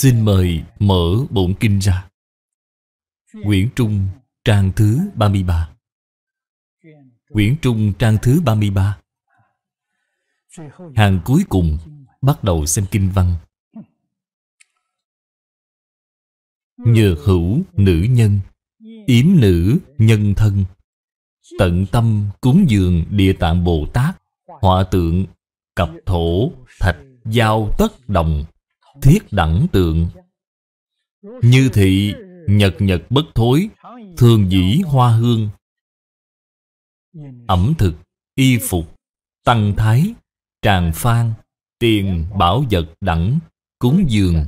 Xin mời mở bổn kinh ra Quyển Trung trang thứ 33 Quyển Trung trang thứ 33 Hàng cuối cùng bắt đầu xem kinh văn nhờ hữu nữ nhân Yếm nữ nhân thân Tận tâm cúng dường địa tạng Bồ Tát Họa tượng Cặp thổ Thạch Giao tất đồng thiết đẳng tượng Như thị nhật nhật bất thối Thường dĩ hoa hương Ẩm thực, y phục, tăng thái, tràng phan Tiền bảo vật đẳng, cúng dường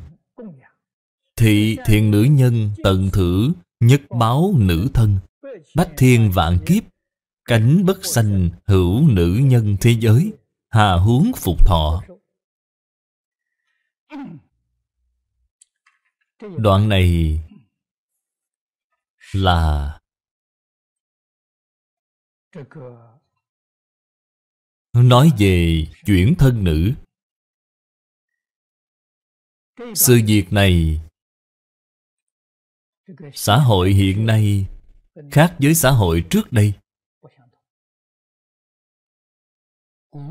Thị thiện nữ nhân tận thử Nhất báo nữ thân Bách thiên vạn kiếp Cánh bất sanh hữu nữ nhân thế giới Hà huống phục thọ đoạn này là nói về chuyển thân nữ sự việc này xã hội hiện nay khác với xã hội trước đây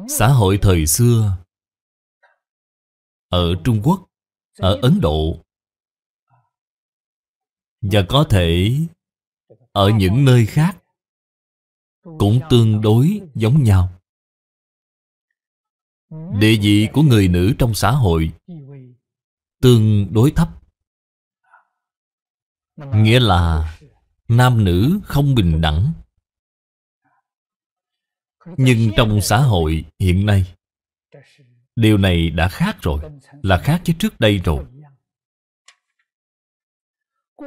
xã hội thời xưa ở trung quốc ở ấn độ và có thể ở những nơi khác cũng tương đối giống nhau địa vị của người nữ trong xã hội tương đối thấp nghĩa là nam nữ không bình đẳng nhưng trong xã hội hiện nay điều này đã khác rồi là khác với trước đây rồi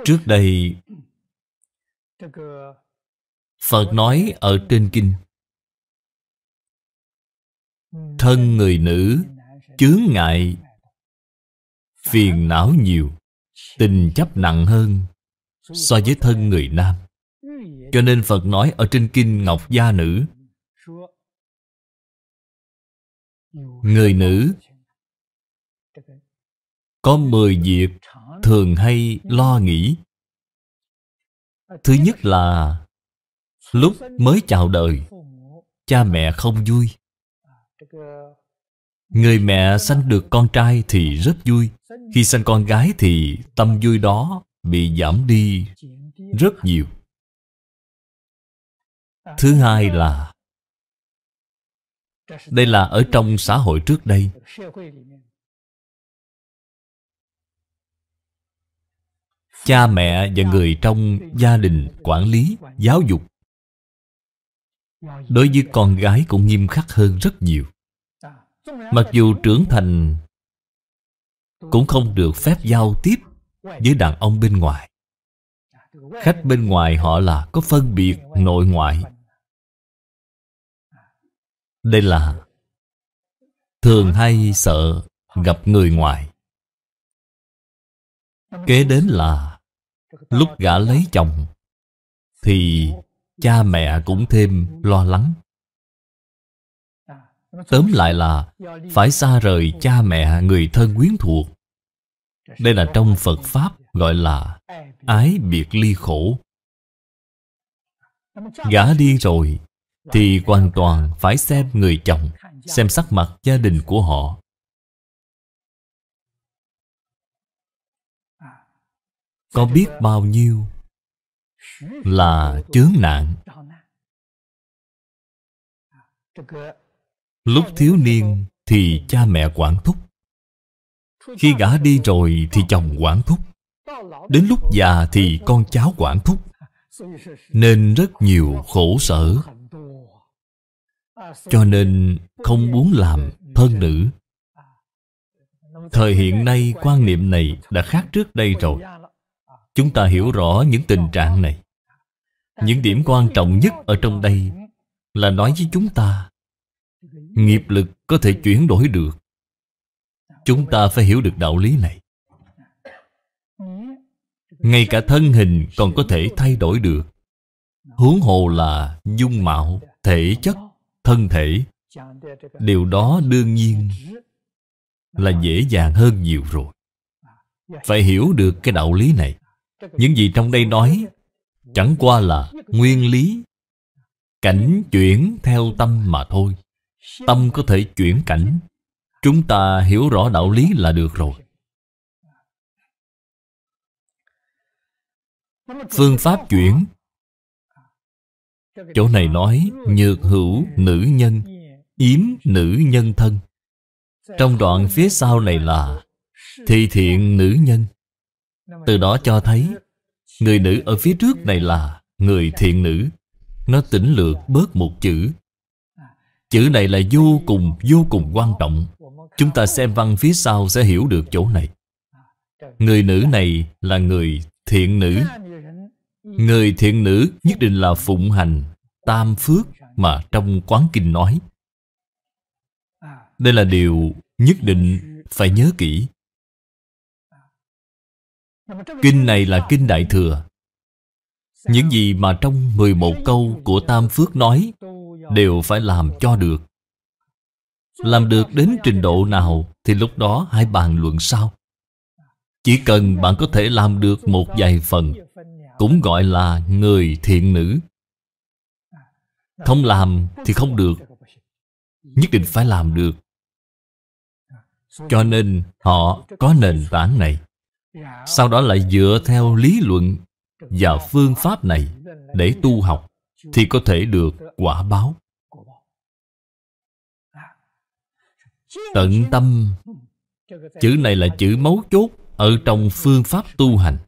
Trước đây Phật nói ở trên kinh Thân người nữ chướng ngại Phiền não nhiều Tình chấp nặng hơn So với thân người nam Cho nên Phật nói ở trên kinh Ngọc Gia Nữ Người nữ Có mười việc thường hay lo nghĩ thứ nhất là lúc mới chào đời cha mẹ không vui người mẹ sanh được con trai thì rất vui khi sanh con gái thì tâm vui đó bị giảm đi rất nhiều thứ hai là đây là ở trong xã hội trước đây cha mẹ và người trong gia đình quản lý giáo dục đối với con gái cũng nghiêm khắc hơn rất nhiều mặc dù trưởng thành cũng không được phép giao tiếp với đàn ông bên ngoài khách bên ngoài họ là có phân biệt nội ngoại đây là thường hay sợ gặp người ngoài kế đến là lúc gã lấy chồng thì cha mẹ cũng thêm lo lắng tóm lại là phải xa rời cha mẹ người thân quyến thuộc đây là trong phật pháp gọi là ái biệt ly khổ gã đi rồi thì hoàn toàn phải xem người chồng xem sắc mặt gia đình của họ có biết bao nhiêu là chướng nạn lúc thiếu niên thì cha mẹ quản thúc khi gã đi rồi thì chồng quản thúc đến lúc già thì con cháu quản thúc nên rất nhiều khổ sở cho nên không muốn làm thân nữ thời hiện nay quan niệm này đã khác trước đây rồi Chúng ta hiểu rõ những tình trạng này Những điểm quan trọng nhất ở trong đây Là nói với chúng ta Nghiệp lực có thể chuyển đổi được Chúng ta phải hiểu được đạo lý này Ngay cả thân hình còn có thể thay đổi được Huống hồ là dung mạo, thể chất, thân thể Điều đó đương nhiên là dễ dàng hơn nhiều rồi Phải hiểu được cái đạo lý này những gì trong đây nói Chẳng qua là nguyên lý Cảnh chuyển theo tâm mà thôi Tâm có thể chuyển cảnh Chúng ta hiểu rõ đạo lý là được rồi Phương pháp chuyển Chỗ này nói nhược hữu nữ nhân Yếm nữ nhân thân Trong đoạn phía sau này là Thị thiện nữ nhân từ đó cho thấy người nữ ở phía trước này là người thiện nữ nó tỉnh lược bớt một chữ chữ này là vô cùng vô cùng quan trọng chúng ta xem văn phía sau sẽ hiểu được chỗ này người nữ này là người thiện nữ người thiện nữ nhất định là phụng hành tam phước mà trong quán kinh nói đây là điều nhất định phải nhớ kỹ Kinh này là Kinh Đại Thừa Những gì mà trong 11 câu của Tam Phước nói Đều phải làm cho được Làm được đến trình độ nào Thì lúc đó hãy bàn luận sau Chỉ cần bạn có thể làm được một vài phần Cũng gọi là người thiện nữ Không làm thì không được Nhất định phải làm được Cho nên họ có nền tảng này Dạ. sau đó lại dựa theo lý luận và dạ. phương pháp này để tu học thì có thể được quả báo tận tâm chữ này là chữ mấu chốt ở trong phương pháp tu hành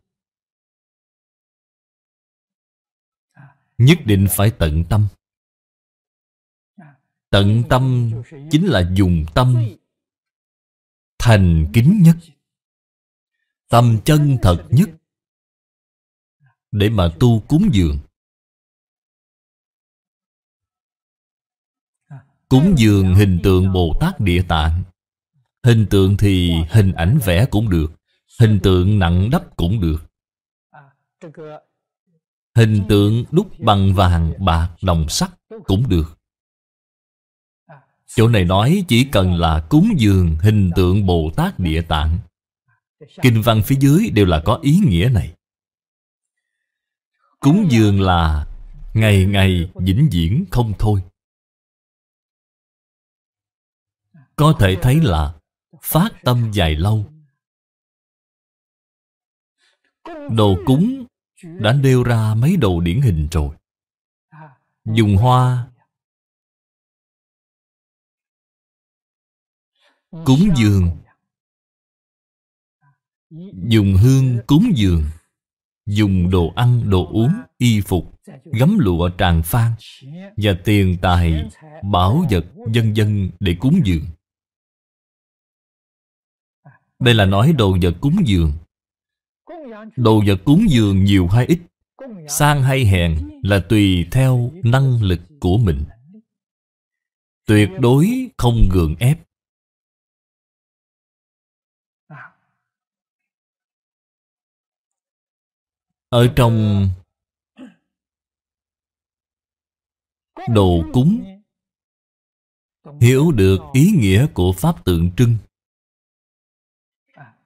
nhất định phải tận tâm tận tâm chính là dùng tâm thành kính nhất tâm chân thật nhất để mà tu cúng dường cúng dường hình tượng bồ tát địa tạng hình tượng thì hình ảnh vẽ cũng được hình tượng nặng đắp cũng được hình tượng đúc bằng vàng bạc đồng sắt cũng được chỗ này nói chỉ cần là cúng dường hình tượng bồ tát địa tạng Kinh văn phía dưới đều là có ý nghĩa này Cúng dường là Ngày ngày vĩnh viễn không thôi Có thể thấy là Phát tâm dài lâu Đồ cúng Đã nêu ra mấy đồ điển hình rồi Dùng hoa Cúng dường dùng hương cúng dường dùng đồ ăn đồ uống y phục gấm lụa tràng phan và tiền tài bảo vật dân dân để cúng dường đây là nói đồ vật cúng dường đồ vật cúng dường nhiều hay ít sang hay hèn là tùy theo năng lực của mình tuyệt đối không gượng ép Ở trong đồ cúng Hiểu được ý nghĩa của Pháp tượng trưng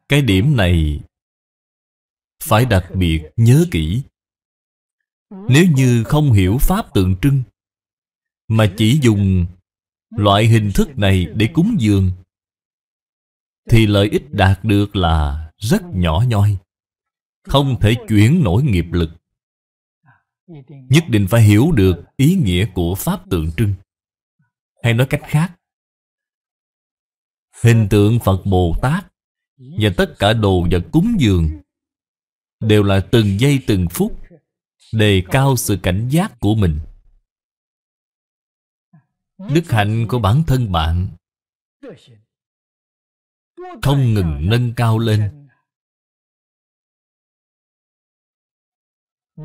Cái điểm này Phải đặc biệt nhớ kỹ Nếu như không hiểu Pháp tượng trưng Mà chỉ dùng loại hình thức này để cúng dường Thì lợi ích đạt được là rất nhỏ nhoi không thể chuyển nổi nghiệp lực Nhất định phải hiểu được ý nghĩa của Pháp tượng trưng Hay nói cách khác Hình tượng Phật Bồ Tát Và tất cả đồ vật cúng dường Đều là từng giây từng phút Đề cao sự cảnh giác của mình Đức hạnh của bản thân bạn Không ngừng nâng cao lên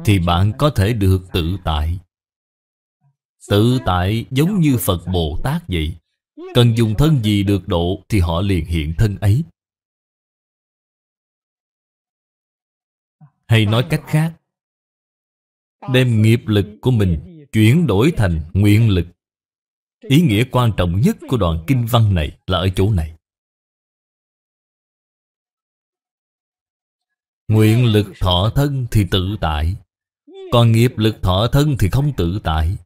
Thì bạn có thể được tự tại Tự tại giống như Phật Bồ Tát vậy Cần dùng thân gì được độ Thì họ liền hiện thân ấy Hay nói cách khác Đem nghiệp lực của mình Chuyển đổi thành nguyện lực Ý nghĩa quan trọng nhất của đoạn kinh văn này Là ở chỗ này Nguyện lực thọ thân thì tự tại còn nghiệp lực thọ thân thì không tự tại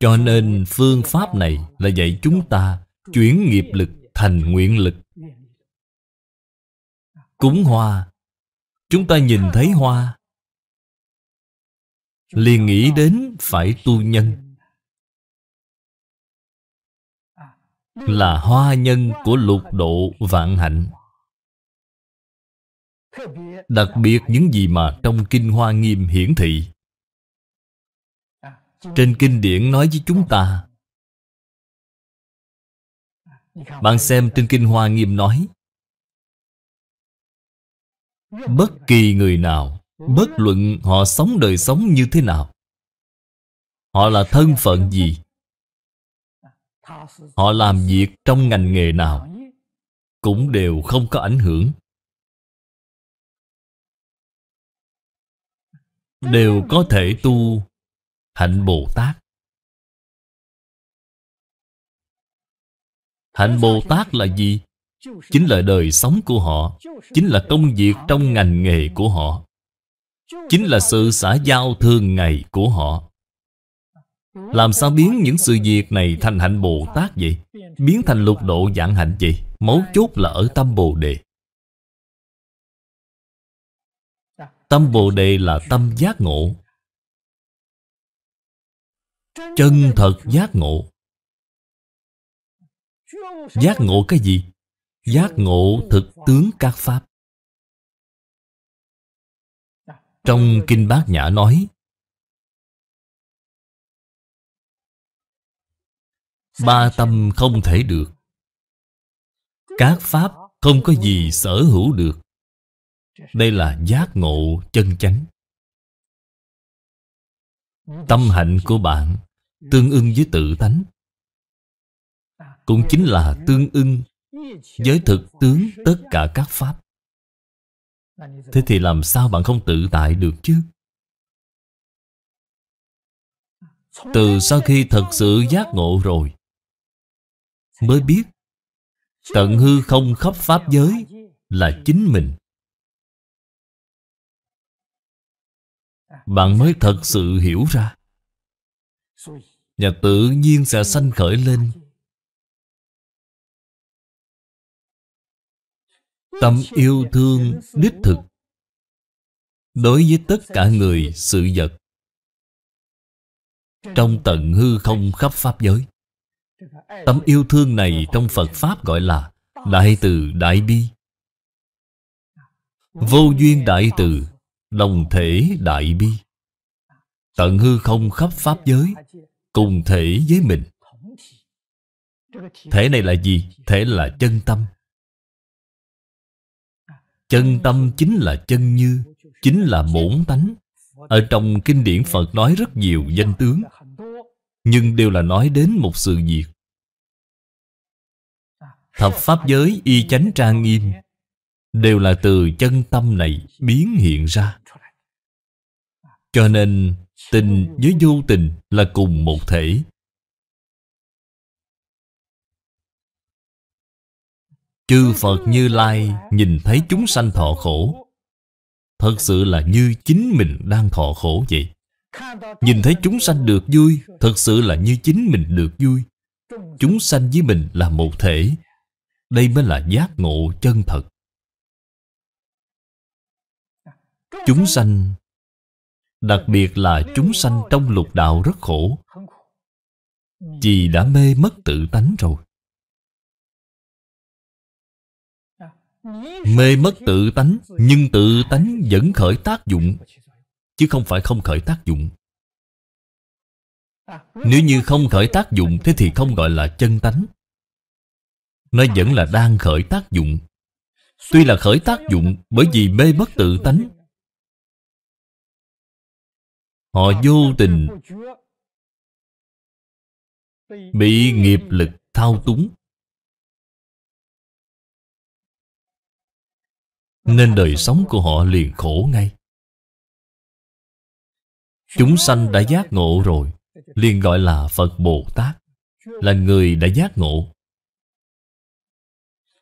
Cho nên phương pháp này là dạy chúng ta Chuyển nghiệp lực thành nguyện lực Cúng hoa Chúng ta nhìn thấy hoa liền nghĩ đến phải tu nhân là hoa nhân của lục độ vạn hạnh đặc biệt những gì mà trong kinh hoa nghiêm hiển thị trên kinh điển nói với chúng ta bạn xem trên kinh hoa nghiêm nói bất kỳ người nào bất luận họ sống đời sống như thế nào họ là thân phận gì họ làm việc trong ngành nghề nào cũng đều không có ảnh hưởng đều có thể tu hạnh Bồ Tát. Hạnh Bồ Tát là gì? Chính là đời sống của họ Chính là công việc trong ngành nghề của họ Chính là sự xã giao thường ngày của họ Làm sao biến những sự việc này thành hạnh Bồ Tát vậy? Biến thành lục độ dạng hạnh vậy? Mấu chốt là ở tâm Bồ Đề Tâm Bồ Đề là tâm giác ngộ Chân thật giác ngộ Giác ngộ cái gì? Giác ngộ thực tướng các Pháp Trong Kinh Bát Nhã nói Ba tâm không thể được Các Pháp không có gì sở hữu được đây là giác ngộ chân chánh tâm hạnh của bạn tương ưng với tự tánh cũng chính là tương ưng với thực tướng tất cả các pháp thế thì làm sao bạn không tự tại được chứ từ sau khi thật sự giác ngộ rồi mới biết tận hư không khắp pháp giới là chính mình Bạn mới thật sự hiểu ra Và tự nhiên sẽ sanh khởi lên Tâm yêu thương đích thực Đối với tất cả người, sự vật Trong tận hư không khắp Pháp giới Tâm yêu thương này trong Phật Pháp gọi là Đại từ Đại Bi Vô duyên Đại từ Đồng thể đại bi Tận hư không khắp pháp giới Cùng thể với mình Thể này là gì? Thể là chân tâm Chân tâm chính là chân như Chính là bổn tánh Ở trong kinh điển Phật nói rất nhiều danh tướng Nhưng đều là nói đến một sự việc Thập Pháp giới y chánh trang nghiêm đều là từ chân tâm này biến hiện ra cho nên tình với vô tình là cùng một thể chư phật như lai nhìn thấy chúng sanh thọ khổ thật sự là như chính mình đang thọ khổ vậy nhìn thấy chúng sanh được vui thật sự là như chính mình được vui chúng sanh với mình là một thể đây mới là giác ngộ chân thật Chúng sanh Đặc biệt là chúng sanh trong lục đạo rất khổ Vì đã mê mất tự tánh rồi Mê mất tự tánh Nhưng tự tánh vẫn khởi tác dụng Chứ không phải không khởi tác dụng Nếu như không khởi tác dụng Thế thì không gọi là chân tánh Nó vẫn là đang khởi tác dụng Tuy là khởi tác dụng Bởi vì mê mất tự tánh Họ vô tình Bị nghiệp lực thao túng Nên đời sống của họ liền khổ ngay Chúng sanh đã giác ngộ rồi Liền gọi là Phật Bồ Tát Là người đã giác ngộ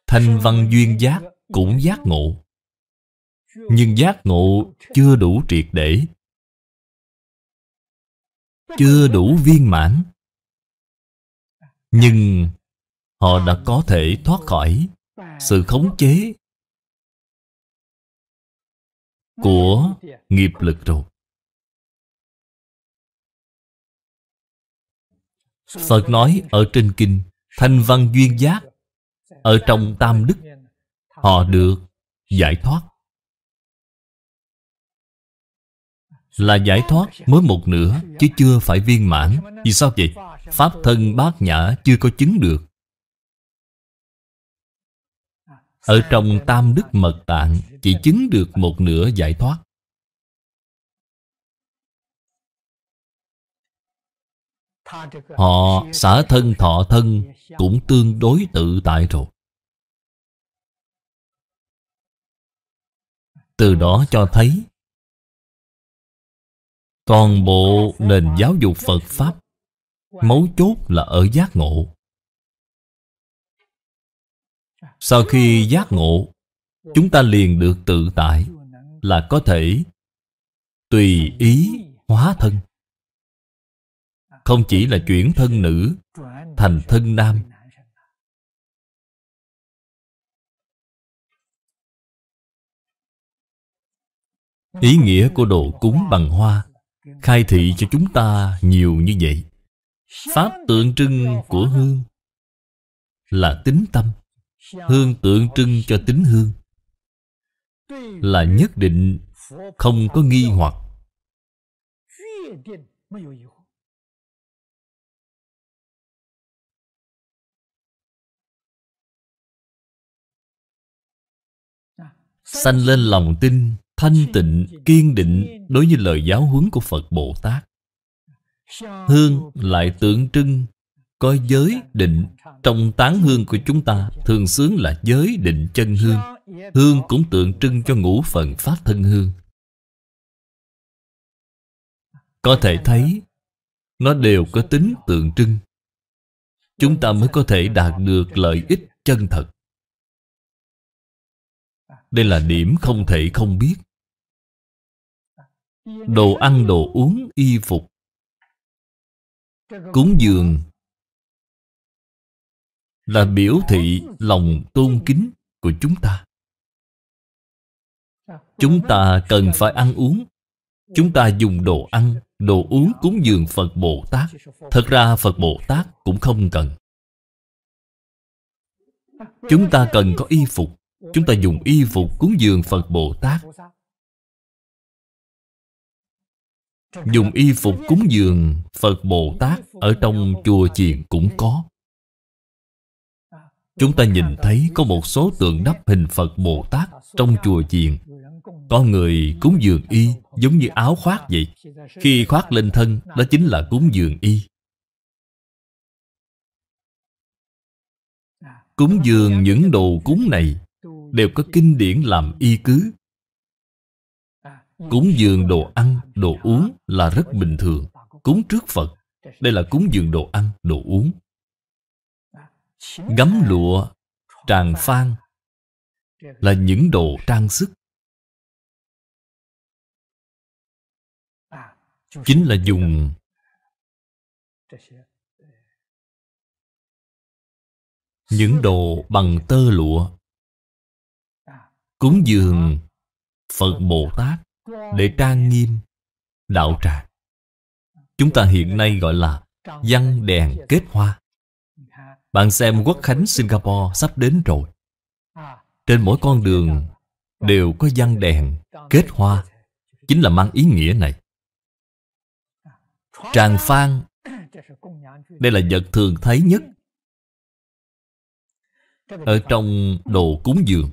Thanh văn duyên giác cũng giác ngộ Nhưng giác ngộ chưa đủ triệt để chưa đủ viên mãn nhưng họ đã có thể thoát khỏi sự khống chế của nghiệp lực rồi Phật nói ở trên kinh Thanh văn duyên giác Ở trong tam đức Họ được giải thoát Là giải thoát mới một nửa Chứ chưa phải viên mãn Vì sao vậy? Pháp thân bát nhã chưa có chứng được Ở trong tam đức mật tạng Chỉ chứng được một nửa giải thoát Họ xả thân thọ thân Cũng tương đối tự tại rồi Từ đó cho thấy toàn bộ nền giáo dục phật pháp mấu chốt là ở giác ngộ sau khi giác ngộ chúng ta liền được tự tại là có thể tùy ý hóa thân không chỉ là chuyển thân nữ thành thân nam ý nghĩa của đồ cúng bằng hoa khai thị cho chúng ta nhiều như vậy pháp tượng trưng của hương là tính tâm hương tượng trưng cho tính hương là nhất định không có nghi hoặc sanh lên lòng tin thanh tịnh kiên định đối với lời giáo huấn của phật bồ tát hương lại tượng trưng có giới định trong tán hương của chúng ta thường xướng là giới định chân hương hương cũng tượng trưng cho ngũ phần pháp thân hương có thể thấy nó đều có tính tượng trưng chúng ta mới có thể đạt được lợi ích chân thật đây là điểm không thể không biết đồ ăn đồ uống y phục cúng dường là biểu thị lòng tôn kính của chúng ta chúng ta cần phải ăn uống chúng ta dùng đồ ăn đồ uống cúng dường phật bồ tát thật ra phật bồ tát cũng không cần chúng ta cần có y phục chúng ta dùng y phục cúng dường phật bồ tát Dùng y phục cúng dường Phật Bồ Tát Ở trong chùa chiền cũng có Chúng ta nhìn thấy có một số tượng đắp hình Phật Bồ Tát Trong chùa chiền Có người cúng dường y Giống như áo khoác vậy Khi khoác lên thân Đó chính là cúng dường y Cúng dường những đồ cúng này Đều có kinh điển làm y cứ Cúng dường đồ ăn, đồ uống là rất bình thường Cúng trước Phật Đây là cúng dường đồ ăn, đồ uống Gấm lụa, tràng phan Là những đồ trang sức Chính là dùng Những đồ bằng tơ lụa Cúng dường Phật Bồ Tát để trang nghiêm đạo tràng chúng ta hiện nay gọi là văn đèn kết hoa bạn xem quốc khánh singapore sắp đến rồi trên mỗi con đường đều có văn đèn kết hoa chính là mang ý nghĩa này tràng phan đây là vật thường thấy nhất ở trong đồ cúng dường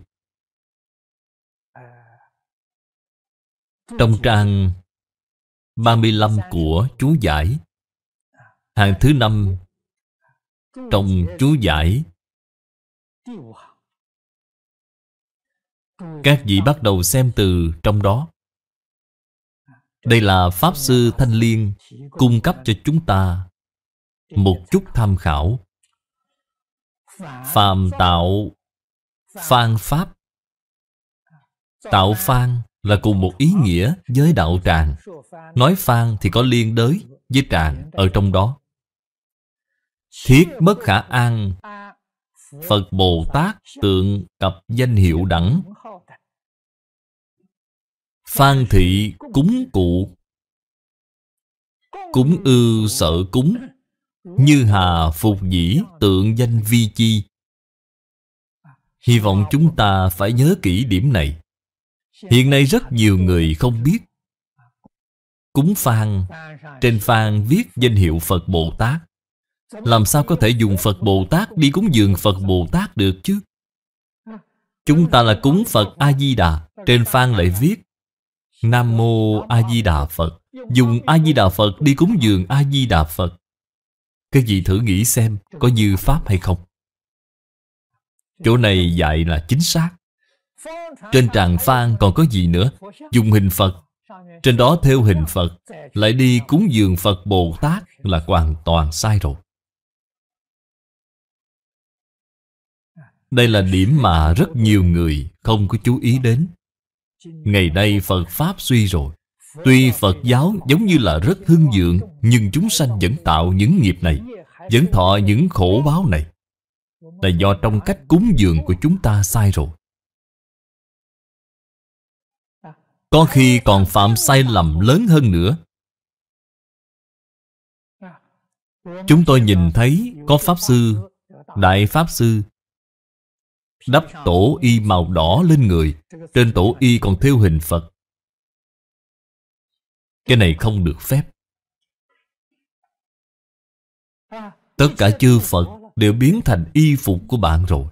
Trong trang 35 của chú giải Hàng thứ năm Trong chú giải Các vị bắt đầu xem từ trong đó Đây là Pháp Sư Thanh Liên Cung cấp cho chúng ta Một chút tham khảo Phàm tạo Phan Pháp Tạo Phan là cùng một ý nghĩa với đạo tràng. Nói phan thì có liên đới với tràng ở trong đó. Thiết bất khả an Phật Bồ Tát tượng cặp danh hiệu đẳng Phan thị cúng cụ Cúng ư sợ cúng Như hà phục dĩ tượng danh vi chi Hy vọng chúng ta phải nhớ kỹ điểm này Hiện nay rất nhiều người không biết Cúng phan Trên phan viết danh hiệu Phật Bồ Tát Làm sao có thể dùng Phật Bồ Tát Đi cúng dường Phật Bồ Tát được chứ Chúng ta là cúng Phật A-di-đà Trên phan lại viết Nam Mô A-di-đà Phật Dùng A-di-đà Phật đi cúng dường A-di-đà Phật cái gì thử nghĩ xem Có như Pháp hay không Chỗ này dạy là chính xác trên tràng phan còn có gì nữa Dùng hình Phật Trên đó theo hình Phật Lại đi cúng dường Phật Bồ Tát Là hoàn toàn sai rồi Đây là điểm mà rất nhiều người không có chú ý đến Ngày nay Phật Pháp suy rồi Tuy Phật giáo giống như là rất hưng dượng Nhưng chúng sanh vẫn tạo những nghiệp này Vẫn thọ những khổ báo này Là do trong cách cúng dường của chúng ta sai rồi Có khi còn phạm sai lầm lớn hơn nữa Chúng tôi nhìn thấy có Pháp Sư Đại Pháp Sư Đắp tổ y màu đỏ lên người Trên tổ y còn thêu hình Phật Cái này không được phép Tất cả chư Phật đều biến thành y phục của bạn rồi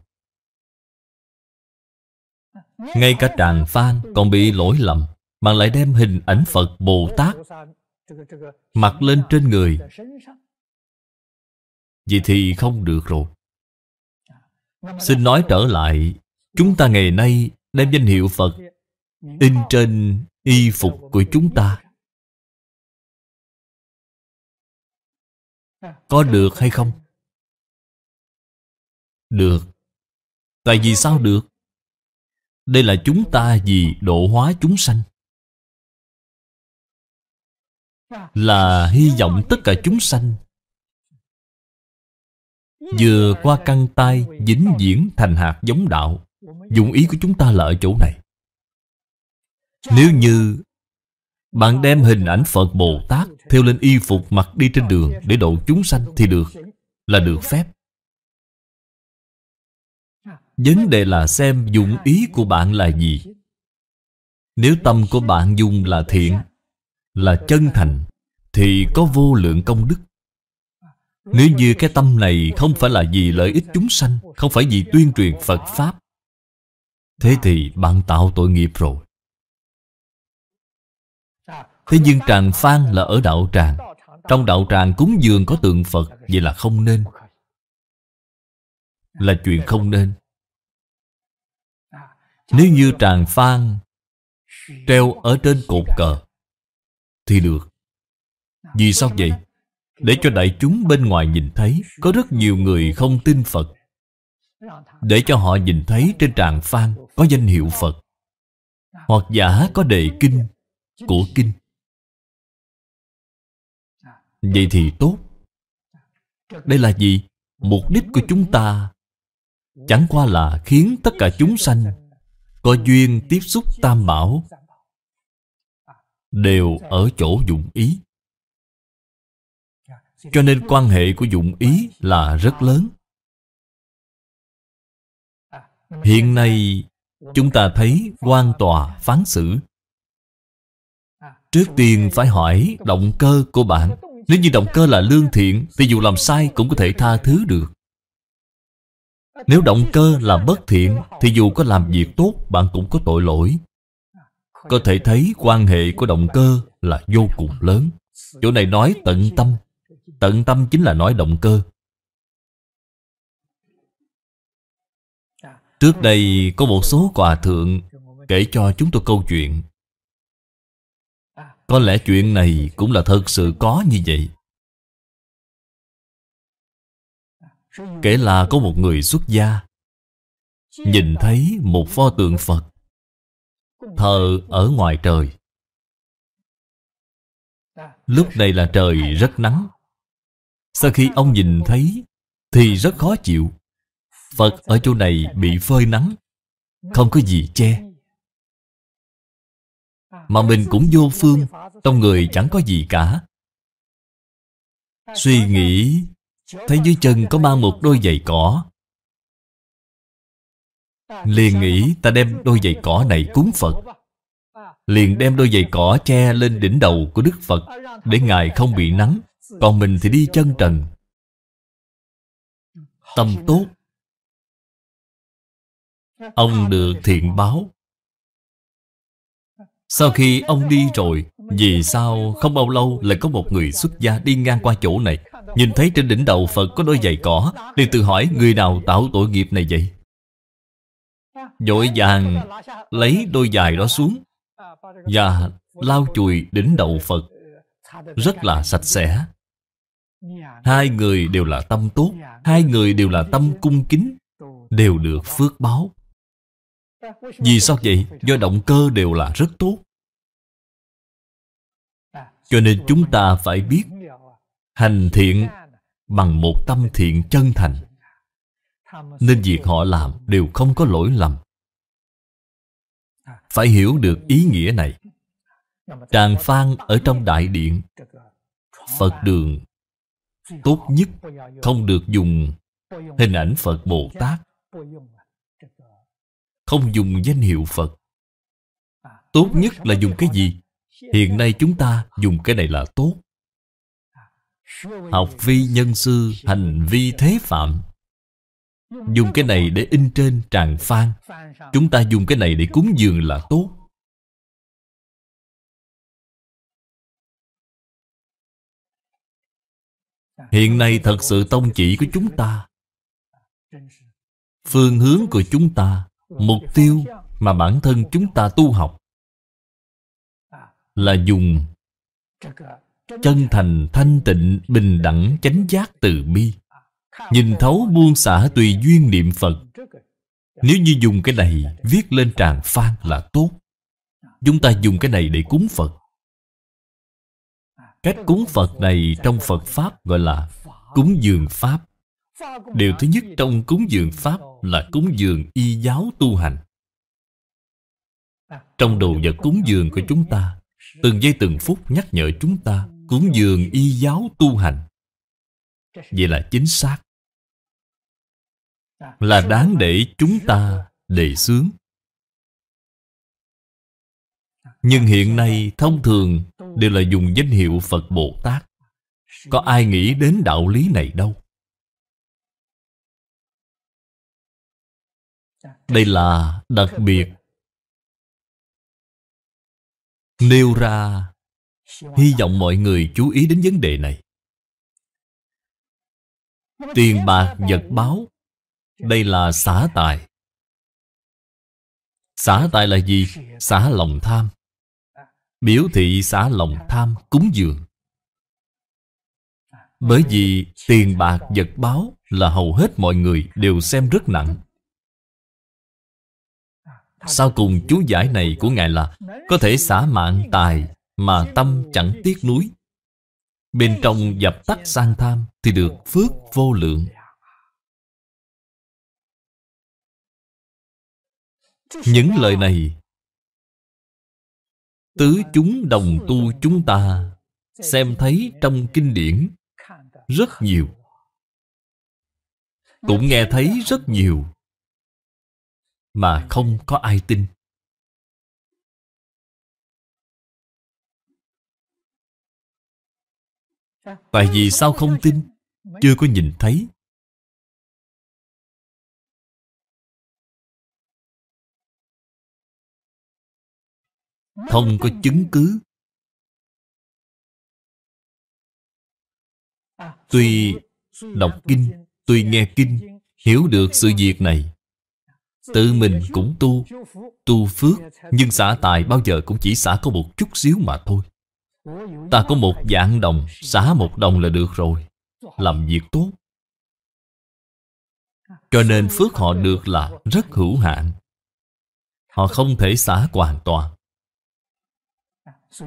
ngay cả Tràng Phan còn bị lỗi lầm mà lại đem hình ảnh Phật Bồ Tát Mặc lên trên người Vậy thì không được rồi Xin nói trở lại Chúng ta ngày nay đem danh hiệu Phật In trên y phục của chúng ta Có được hay không? Được Tại vì sao được? Đây là chúng ta vì độ hóa chúng sanh Là hy vọng tất cả chúng sanh Vừa qua căng tay Dính diễn thành hạt giống đạo Dụng ý của chúng ta là ở chỗ này Nếu như Bạn đem hình ảnh Phật Bồ Tát Theo lên y phục mặc đi trên đường Để độ chúng sanh thì được Là được phép Vấn đề là xem dụng ý của bạn là gì Nếu tâm của bạn dùng là thiện Là chân thành Thì có vô lượng công đức Nếu như cái tâm này không phải là vì lợi ích chúng sanh Không phải vì tuyên truyền Phật Pháp Thế thì bạn tạo tội nghiệp rồi Thế nhưng tràng phan là ở đạo tràng Trong đạo tràng cúng dường có tượng Phật Vậy là không nên Là chuyện không nên nếu như tràng phan Treo ở trên cột cờ Thì được Vì sao vậy? Để cho đại chúng bên ngoài nhìn thấy Có rất nhiều người không tin Phật Để cho họ nhìn thấy trên tràng phan Có danh hiệu Phật Hoặc giả có đề kinh Của kinh Vậy thì tốt Đây là gì? Mục đích của chúng ta Chẳng qua là khiến tất cả chúng sanh có duyên tiếp xúc tam bảo đều ở chỗ dụng ý cho nên quan hệ của dụng ý là rất lớn hiện nay chúng ta thấy quan tòa phán xử trước tiên phải hỏi động cơ của bạn nếu như động cơ là lương thiện thì dù làm sai cũng có thể tha thứ được nếu động cơ là bất thiện Thì dù có làm việc tốt bạn cũng có tội lỗi Có thể thấy quan hệ của động cơ là vô cùng lớn Chỗ này nói tận tâm Tận tâm chính là nói động cơ Trước đây có một số quà thượng Kể cho chúng tôi câu chuyện Có lẽ chuyện này cũng là thật sự có như vậy kể là có một người xuất gia nhìn thấy một pho tượng phật thờ ở ngoài trời lúc này là trời rất nắng sau khi ông nhìn thấy thì rất khó chịu phật ở chỗ này bị phơi nắng không có gì che mà mình cũng vô phương trong người chẳng có gì cả suy nghĩ Thấy dưới chân có mang một đôi giày cỏ Liền nghĩ ta đem đôi giày cỏ này cúng Phật Liền đem đôi giày cỏ che lên đỉnh đầu của Đức Phật Để Ngài không bị nắng Còn mình thì đi chân trần Tâm tốt Ông được thiện báo sau khi ông đi rồi Vì sao không bao lâu lại có một người xuất gia đi ngang qua chỗ này Nhìn thấy trên đỉnh đầu Phật có đôi giày cỏ liền tự hỏi người nào tạo tội nghiệp này vậy dội vàng lấy đôi giày đó xuống Và lau chùi đỉnh đầu Phật Rất là sạch sẽ Hai người đều là tâm tốt Hai người đều là tâm cung kính Đều được phước báo Vì sao vậy? Do động cơ đều là rất tốt cho nên chúng ta phải biết Hành thiện bằng một tâm thiện chân thành Nên việc họ làm đều không có lỗi lầm Phải hiểu được ý nghĩa này Tràng Phan ở trong Đại Điện Phật đường Tốt nhất không được dùng hình ảnh Phật Bồ Tát Không dùng danh hiệu Phật Tốt nhất là dùng cái gì? hiện nay chúng ta dùng cái này là tốt học vi nhân sư hành vi thế phạm dùng cái này để in trên tràng phan chúng ta dùng cái này để cúng dường là tốt hiện nay thật sự tông chỉ của chúng ta phương hướng của chúng ta mục tiêu mà bản thân chúng ta tu học là dùng chân thành thanh tịnh bình đẳng chánh giác từ bi nhìn thấu buông xả tùy duyên niệm phật nếu như dùng cái này viết lên tràng phan là tốt chúng ta dùng cái này để cúng phật cách cúng phật này trong phật pháp gọi là cúng dường pháp điều thứ nhất trong cúng dường pháp là cúng dường y giáo tu hành trong đồ vật cúng dường của chúng ta từng giây từng phút nhắc nhở chúng ta cúng dường y giáo tu hành vậy là chính xác là đáng để chúng ta đề xướng nhưng hiện nay thông thường đều là dùng danh hiệu phật bồ tát có ai nghĩ đến đạo lý này đâu đây là đặc biệt nêu ra hy vọng mọi người chú ý đến vấn đề này tiền bạc vật báo đây là xả tài xả tài là gì xả lòng tham biểu thị xả lòng tham cúng dường bởi vì tiền bạc vật báo là hầu hết mọi người đều xem rất nặng sau cùng chú giải này của Ngài là Có thể xả mạng tài mà tâm chẳng tiếc núi Bên trong dập tắt sang tham Thì được phước vô lượng Những lời này Tứ chúng đồng tu chúng ta Xem thấy trong kinh điển Rất nhiều Cũng nghe thấy rất nhiều mà không có ai tin. Tại vì sao không tin? Chưa có nhìn thấy. Không có chứng cứ. Tuy đọc kinh, tuy nghe kinh, hiểu được sự việc này, Tự mình cũng tu Tu phước Nhưng xả tài bao giờ cũng chỉ xả có một chút xíu mà thôi Ta có một dạng đồng Xả một đồng là được rồi Làm việc tốt Cho nên phước họ được là rất hữu hạn Họ không thể xả hoàn toàn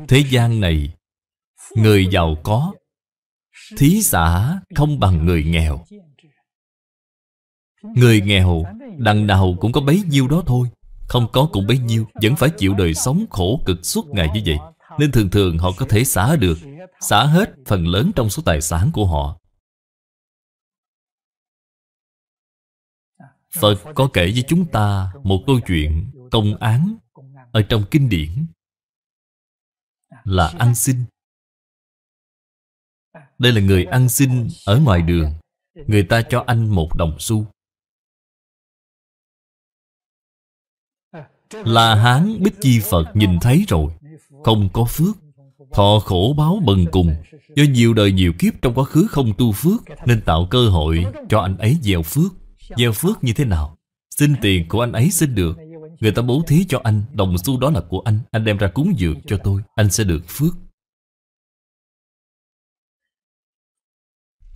Thế gian này Người giàu có Thí xả không bằng người nghèo Người nghèo Đằng nào cũng có bấy nhiêu đó thôi Không có cũng bấy nhiêu Vẫn phải chịu đời sống khổ cực suốt ngày như vậy Nên thường thường họ có thể xả được Xả hết phần lớn trong số tài sản của họ Phật có kể với chúng ta một câu chuyện công án ở trong kinh điển là ăn xin. Đây là người ăn xin ở ngoài đường, người ta cho anh một đồng xu. là Hán Bích Chi Phật nhìn thấy rồi Không có phước Thọ khổ báo bần cùng Do nhiều đời nhiều kiếp trong quá khứ không tu phước Nên tạo cơ hội cho anh ấy gieo phước Gieo phước như thế nào? Xin tiền của anh ấy xin được Người ta bố thí cho anh Đồng xu đó là của anh Anh đem ra cúng dường cho tôi Anh sẽ được phước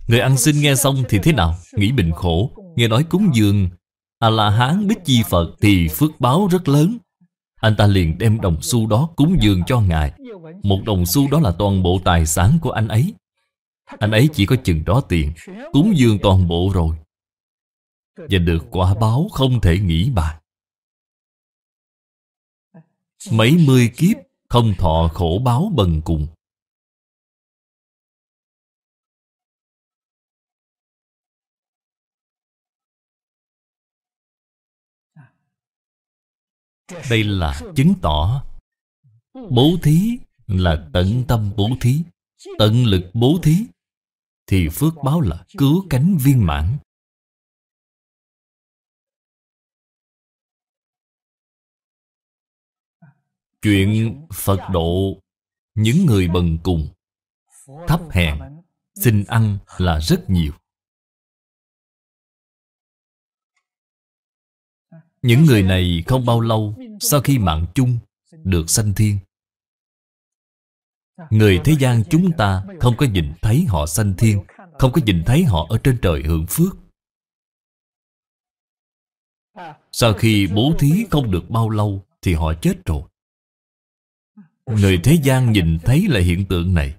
Người ăn xin nghe xong thì thế nào? Nghĩ mình khổ Nghe nói cúng dường A-la-hán biết chi Phật thì phước báo rất lớn Anh ta liền đem đồng xu đó cúng dường cho Ngài Một đồng xu đó là toàn bộ tài sản của anh ấy Anh ấy chỉ có chừng đó tiền Cúng dường toàn bộ rồi Và được quả báo không thể nghĩ bàn Mấy mươi kiếp không thọ khổ báo bần cùng Đây là chứng tỏ Bố thí là tận tâm bố thí Tận lực bố thí Thì phước báo là cứu cánh viên mãn Chuyện Phật độ Những người bần cùng Thấp hèn Xin ăn là rất nhiều Những người này không bao lâu sau khi mạng chung Được sanh thiên Người thế gian chúng ta Không có nhìn thấy họ sanh thiên Không có nhìn thấy họ ở trên trời hưởng phước Sau khi bố thí không được bao lâu Thì họ chết rồi Người thế gian nhìn thấy là hiện tượng này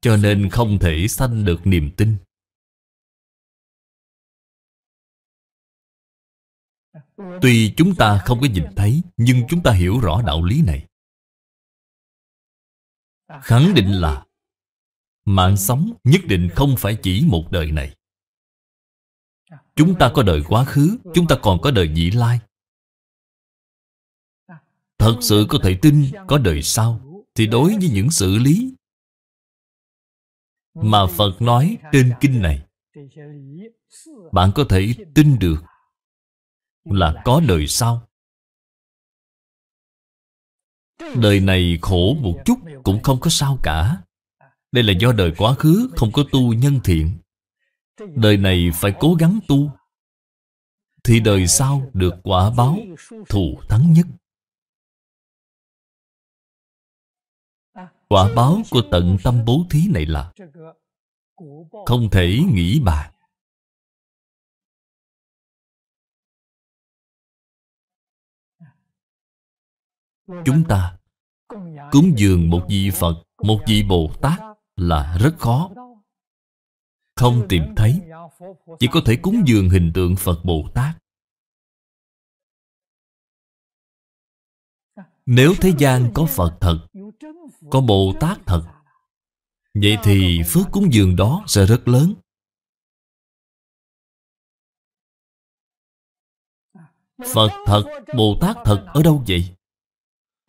Cho nên không thể sanh được niềm tin Tuy chúng ta không có nhìn thấy Nhưng chúng ta hiểu rõ đạo lý này Khẳng định là Mạng sống nhất định không phải chỉ một đời này Chúng ta có đời quá khứ Chúng ta còn có đời vị lai Thật sự có thể tin có đời sau Thì đối với những xử lý Mà Phật nói trên kinh này Bạn có thể tin được là có đời sau Đời này khổ một chút cũng không có sao cả Đây là do đời quá khứ không có tu nhân thiện Đời này phải cố gắng tu Thì đời sau được quả báo thù thắng nhất Quả à, báo của tận tâm bố thí này là Không thể nghĩ bàn Chúng ta cúng dường một vị Phật, một vị Bồ Tát là rất khó Không tìm thấy Chỉ có thể cúng dường hình tượng Phật Bồ Tát Nếu thế gian có Phật thật Có Bồ Tát thật Vậy thì phước cúng dường đó sẽ rất lớn Phật thật, Bồ Tát thật ở đâu vậy?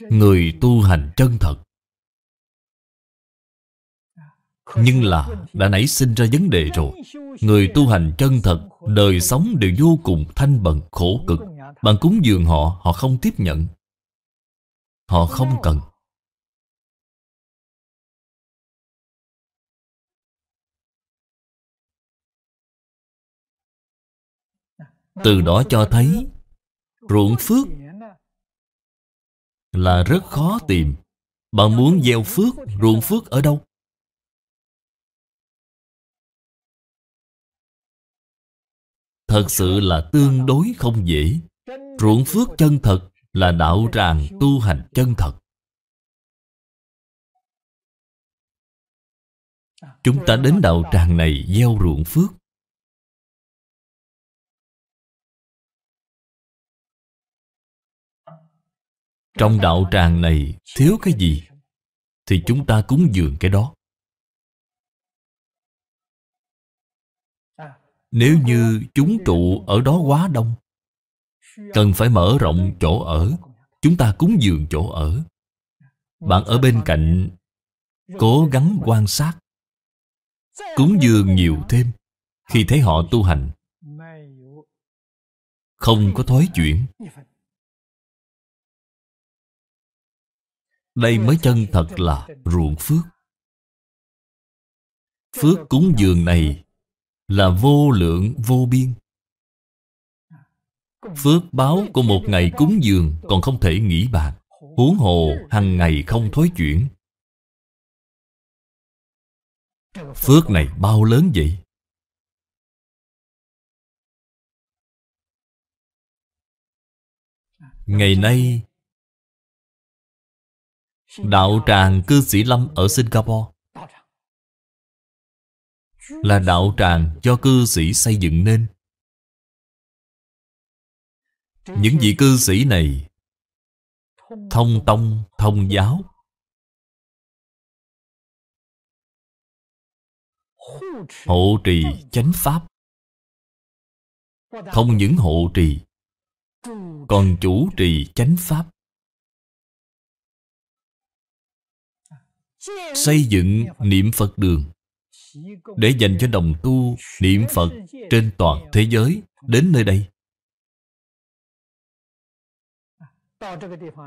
người tu hành chân thật nhưng là đã nảy sinh ra vấn đề rồi Người tu hành chân thật Đời sống đều vô cùng thanh bần khổ cực bằng cúng dường họ Họ không tiếp nhận Họ không cần Từ đó cho thấy Ruộng phước là rất khó tìm Bạn muốn gieo phước, ruộng phước ở đâu? Thật sự là tương đối không dễ Ruộng phước chân thật là đạo tràng tu hành chân thật Chúng ta đến đạo tràng này gieo ruộng phước Trong đạo tràng này thiếu cái gì Thì chúng ta cúng dường cái đó Nếu như chúng trụ ở đó quá đông Cần phải mở rộng chỗ ở Chúng ta cúng dường chỗ ở Bạn ở bên cạnh Cố gắng quan sát Cúng dường nhiều thêm Khi thấy họ tu hành Không có thói chuyển Đây mới chân thật là ruộng phước Phước cúng dường này Là vô lượng vô biên Phước báo của một ngày cúng dường Còn không thể nghĩ bạc, Huống hồ hằng ngày không thối chuyển Phước này bao lớn vậy Ngày nay Đạo tràng cư sĩ Lâm ở Singapore Là đạo tràng do cư sĩ xây dựng nên Những vị cư sĩ này Thông tông, thông giáo Hộ trì chánh pháp Không những hộ trì Còn chủ trì chánh pháp xây dựng niệm Phật đường để dành cho đồng tu niệm Phật trên toàn thế giới đến nơi đây.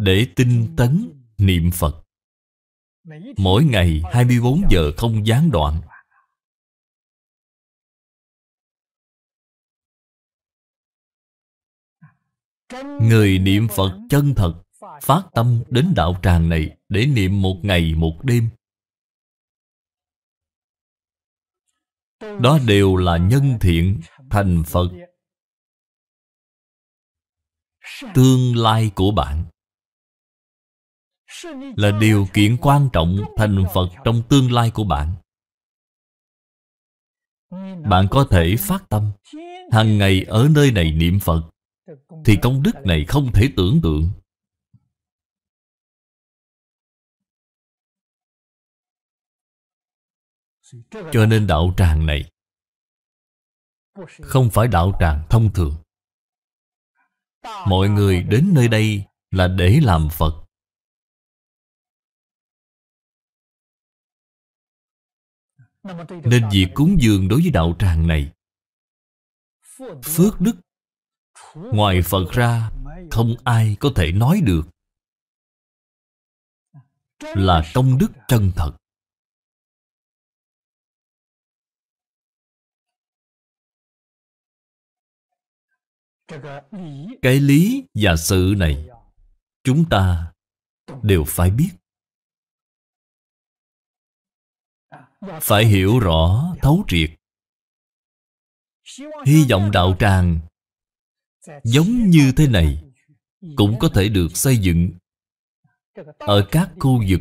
Để tinh tấn niệm Phật Mỗi ngày 24 giờ không gián đoạn Người niệm Phật chân thật phát tâm đến đạo tràng này để niệm một ngày một đêm. Đó đều là nhân thiện thành Phật. Tương lai của bạn là điều kiện quan trọng thành Phật trong tương lai của bạn. Bạn có thể phát tâm hàng ngày ở nơi này niệm Phật thì công đức này không thể tưởng tượng Cho nên đạo tràng này Không phải đạo tràng thông thường Mọi người đến nơi đây là để làm Phật Nên việc cúng dường đối với đạo tràng này Phước đức Ngoài Phật ra Không ai có thể nói được Là công đức chân thật cái lý và sự này chúng ta đều phải biết phải hiểu rõ thấu triệt hy vọng đạo tràng giống như thế này cũng có thể được xây dựng ở các khu vực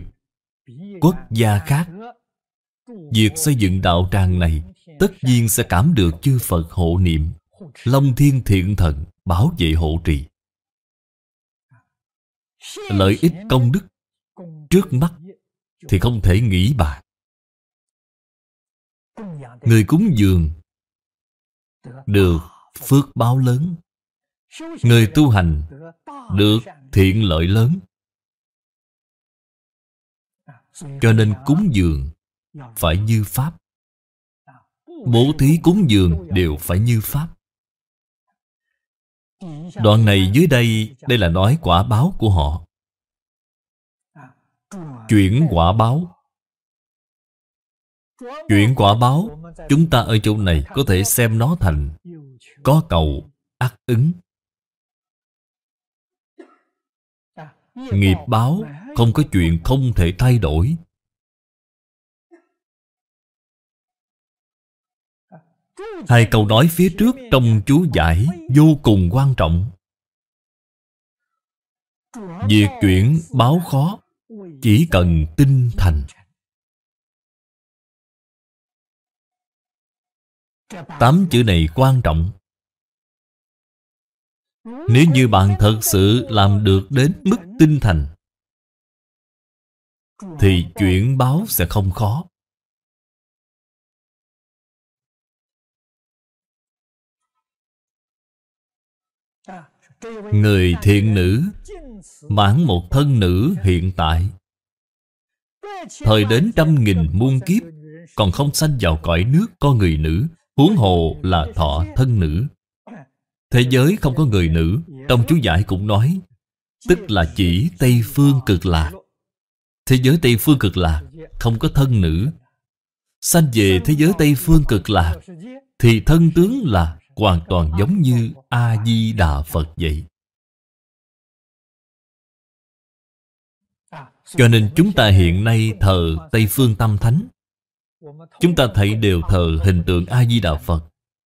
quốc gia khác việc xây dựng đạo tràng này tất nhiên sẽ cảm được chư phật hộ niệm long thiên thiện thần bảo vệ hộ trì lợi ích công đức trước mắt thì không thể nghĩ bàn người cúng dường được phước báo lớn người tu hành được thiện lợi lớn cho nên cúng dường phải như pháp bố thí cúng dường đều phải như pháp Đoạn này dưới đây Đây là nói quả báo của họ Chuyển quả báo Chuyển quả báo Chúng ta ở chỗ này có thể xem nó thành Có cầu ác ứng Nghiệp báo không có chuyện không thể thay đổi Hai câu nói phía trước trong chú giải vô cùng quan trọng Việc chuyển báo khó Chỉ cần tinh thành Tám chữ này quan trọng Nếu như bạn thật sự làm được đến mức tinh thành Thì chuyển báo sẽ không khó Người thiện nữ Mãn một thân nữ hiện tại Thời đến trăm nghìn muôn kiếp Còn không sanh vào cõi nước có người nữ Huống hồ là thọ thân nữ Thế giới không có người nữ Trong chú giải cũng nói Tức là chỉ Tây Phương cực lạc Thế giới Tây Phương cực lạc Không có thân nữ Sanh về thế giới Tây Phương cực lạc Thì thân tướng là hoàn toàn giống như A-di-đà Phật vậy. Cho nên chúng ta hiện nay thờ Tây Phương Tam Thánh Chúng ta thấy đều thờ hình tượng A-di-đà Phật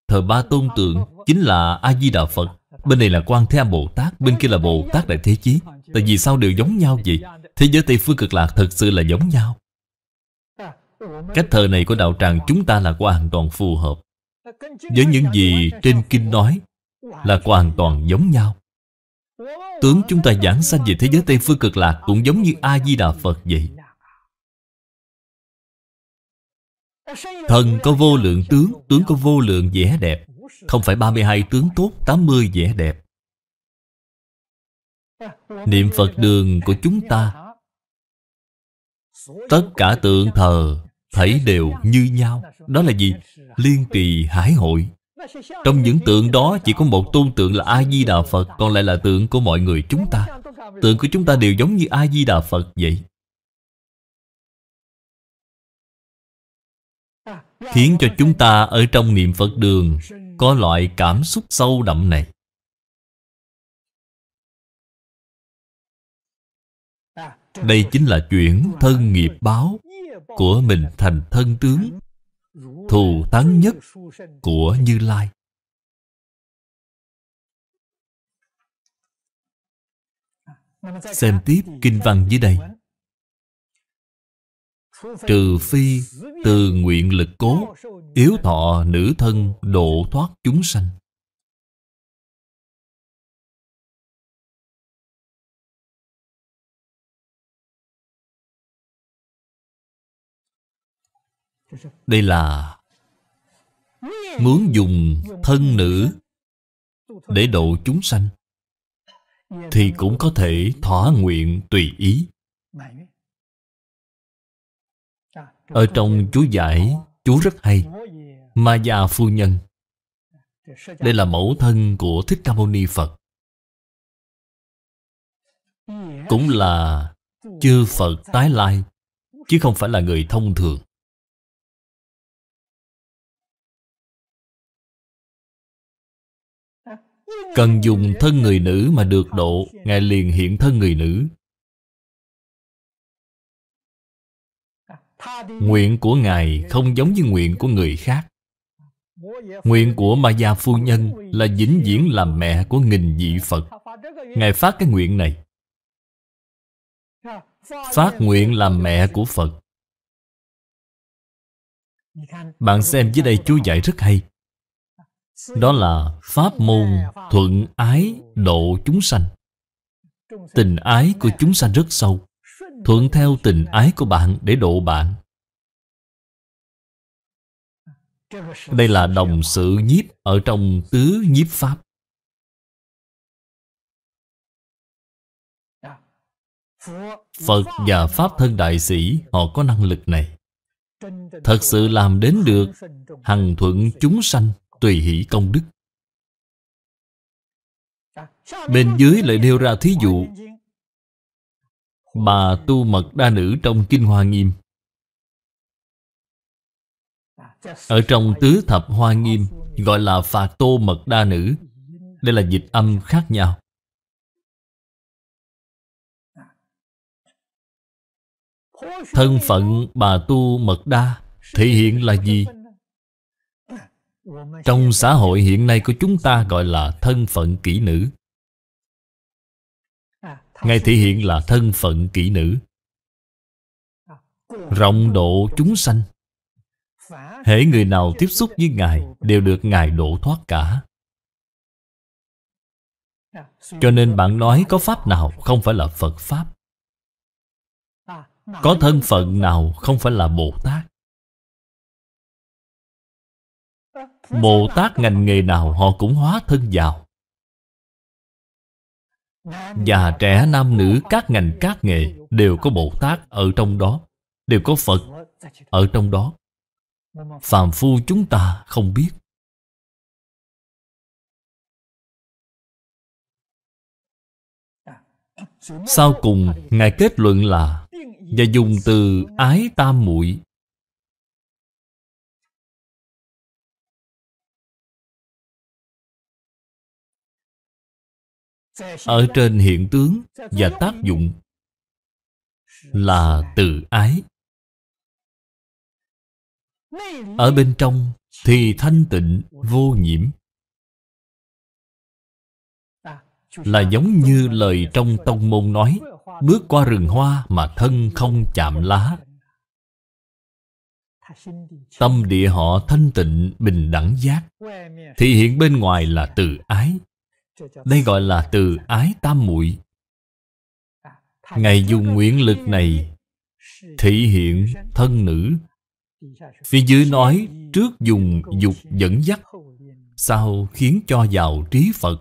Thờ ba tôn tượng chính là A-di-đà Phật Bên này là quan Thế Bồ Tát Bên kia là Bồ Tát Đại Thế Chí Tại vì sao đều giống nhau vậy? Thế giới Tây Phương Cực Lạc thật sự là giống nhau Cách thờ này của Đạo Tràng chúng ta là hoàn toàn phù hợp với những gì trên kinh nói là hoàn toàn giống nhau Tướng chúng ta giảng sanh về thế giới Tây Phương Cực Lạc cũng giống như A-di-đà Phật vậy Thần có vô lượng tướng, tướng có vô lượng vẻ đẹp Không phải 32 tướng tốt, 80 vẻ đẹp Niệm Phật đường của chúng ta Tất cả tượng thờ Thấy đều như nhau Đó là gì? Liên trì hải hội Trong những tượng đó chỉ có một tôn tượng là A-di-đà Phật Còn lại là tượng của mọi người chúng ta Tượng của chúng ta đều giống như A-di-đà Phật vậy Khiến cho chúng ta ở trong niệm Phật đường Có loại cảm xúc sâu đậm này Đây chính là chuyển thân nghiệp báo của mình thành thân tướng thù thắng nhất của Như Lai. Xem tiếp kinh văn dưới đây. Trừ phi từ nguyện lực cố, yếu thọ nữ thân độ thoát chúng sanh. Đây là Muốn dùng thân nữ Để độ chúng sanh Thì cũng có thể thỏa nguyện tùy ý Ở trong chú giải Chú rất hay Ma gia phu nhân Đây là mẫu thân của Thích Ca Mâu Ni Phật Cũng là chư Phật tái lai Chứ không phải là người thông thường Cần dùng thân người nữ mà được độ Ngài liền hiện thân người nữ Nguyện của Ngài không giống như nguyện của người khác Nguyện của Ma Gia Phu Nhân là vĩnh viễn làm mẹ của nghìn vị Phật Ngài phát cái nguyện này Phát nguyện làm mẹ của Phật Bạn xem dưới đây chú dạy rất hay đó là pháp môn thuận ái độ chúng sanh Tình ái của chúng sanh rất sâu Thuận theo tình ái của bạn để độ bạn Đây là đồng sự nhiếp ở trong tứ nhiếp pháp Phật và Pháp thân đại sĩ họ có năng lực này Thật sự làm đến được hằng thuận chúng sanh tùy hỷ công đức Bên dưới lại nêu ra thí dụ Bà tu mật đa nữ trong Kinh Hoa Nghiêm Ở trong Tứ Thập Hoa Nghiêm Gọi là Phạt Tô Mật Đa Nữ Đây là dịch âm khác nhau Thân phận bà tu mật đa Thể hiện là gì? Trong xã hội hiện nay của chúng ta gọi là thân phận kỹ nữ Ngài thể hiện là thân phận kỹ nữ Rộng độ chúng sanh Hễ người nào tiếp xúc với Ngài Đều được Ngài độ thoát cả Cho nên bạn nói có Pháp nào không phải là Phật Pháp Có thân phận nào không phải là Bồ Tát Bồ Tát ngành nghề nào họ cũng hóa thân vào Già trẻ nam nữ các ngành các nghề Đều có Bồ Tát ở trong đó Đều có Phật ở trong đó Phàm phu chúng ta không biết Sau cùng Ngài kết luận là Và dùng từ ái tam muội ở trên hiện tướng và tác dụng là từ ái ở bên trong thì thanh tịnh vô nhiễm là giống như lời trong tông môn nói bước qua rừng hoa mà thân không chạm lá tâm địa họ thanh tịnh bình đẳng giác thì hiện bên ngoài là từ ái đây gọi là từ ái tam muội ngài dùng nguyện lực này thị hiện thân nữ phía dưới nói trước dùng dục dẫn dắt sau khiến cho vào trí phật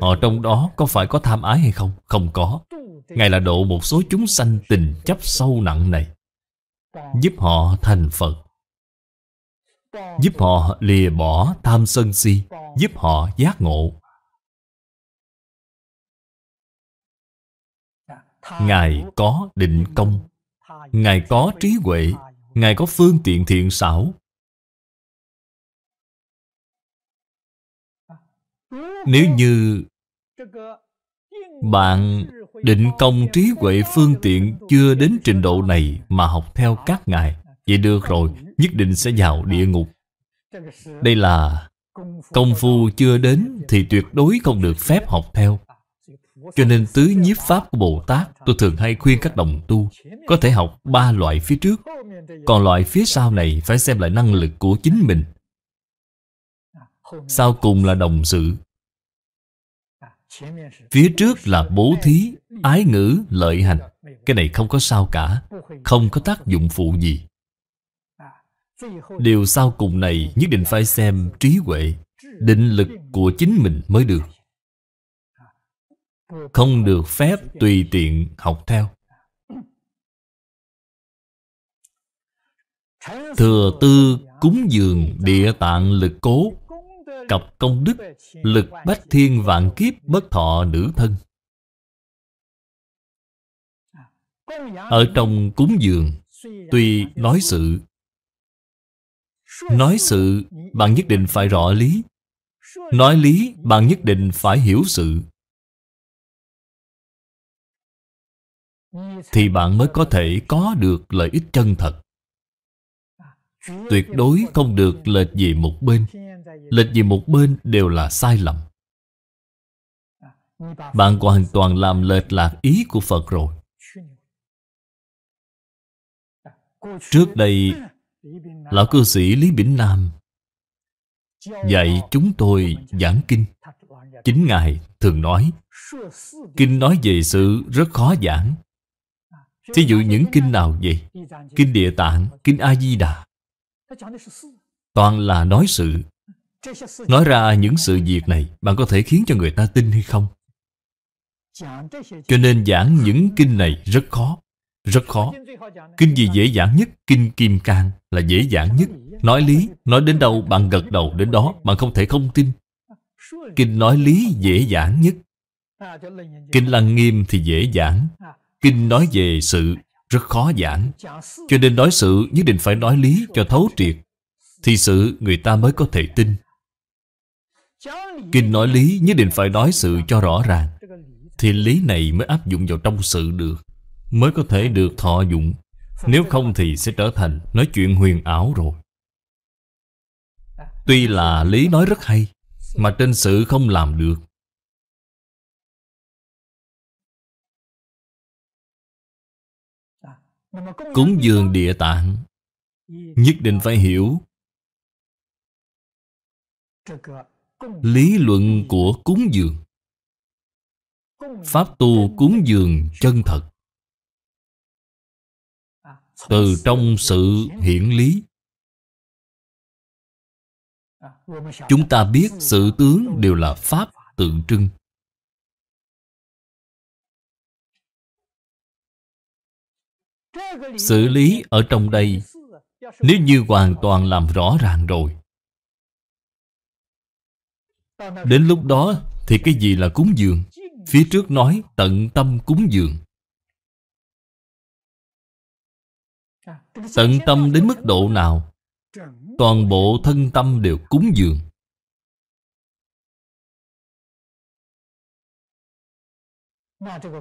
họ trong đó có phải có tham ái hay không không có ngài là độ một số chúng sanh tình chấp sâu nặng này giúp họ thành phật giúp họ lìa bỏ tham sân si giúp họ giác ngộ Ngài có định công Ngài có trí huệ Ngài có phương tiện thiện xảo Nếu như Bạn định công trí huệ phương tiện Chưa đến trình độ này Mà học theo các ngài Vậy được rồi Nhất định sẽ vào địa ngục Đây là Công phu chưa đến Thì tuyệt đối không được phép học theo cho nên tứ nhiếp pháp của Bồ Tát Tôi thường hay khuyên các đồng tu Có thể học ba loại phía trước Còn loại phía sau này phải xem lại năng lực của chính mình Sau cùng là đồng sự Phía trước là bố thí, ái ngữ, lợi hành Cái này không có sao cả Không có tác dụng phụ gì Điều sau cùng này nhất định phải xem trí huệ Định lực của chính mình mới được không được phép tùy tiện học theo thừa tư cúng dường địa tạng lực cố cặp công đức lực bách thiên vạn kiếp bất thọ nữ thân ở trong cúng dường tuy nói sự nói sự bạn nhất định phải rõ lý nói lý bạn nhất định phải hiểu sự thì bạn mới có thể có được lợi ích chân thật tuyệt đối không được lệch về một bên lệch về một bên đều là sai lầm bạn hoàn toàn làm lệch lạc ý của phật rồi trước đây lão cư sĩ lý bỉnh nam dạy chúng tôi giảng kinh chính ngài thường nói kinh nói về sự rất khó giảng Thí dụ những kinh nào vậy? Kinh Địa Tạng, Kinh A-di-đà Toàn là nói sự Nói ra những sự việc này Bạn có thể khiến cho người ta tin hay không? Cho nên giảng những kinh này rất khó Rất khó Kinh gì dễ giảng nhất? Kinh Kim Cang là dễ giảng nhất Nói lý, nói đến đâu bạn gật đầu đến đó Bạn không thể không tin Kinh nói lý dễ giảng nhất Kinh Lăng Nghiêm thì dễ giảng Kinh nói về sự rất khó giảng Cho nên nói sự nhất định phải nói lý cho thấu triệt Thì sự người ta mới có thể tin Kinh nói lý nhất định phải nói sự cho rõ ràng Thì lý này mới áp dụng vào trong sự được Mới có thể được thọ dụng Nếu không thì sẽ trở thành nói chuyện huyền ảo rồi Tuy là lý nói rất hay Mà trên sự không làm được Cúng dường địa tạng Nhất định phải hiểu Lý luận của cúng dường Pháp tu cúng dường chân thật Từ trong sự hiển lý Chúng ta biết sự tướng đều là Pháp tượng trưng Xử lý ở trong đây Nếu như hoàn toàn làm rõ ràng rồi Đến lúc đó thì cái gì là cúng dường? Phía trước nói tận tâm cúng dường Tận tâm đến mức độ nào Toàn bộ thân tâm đều cúng dường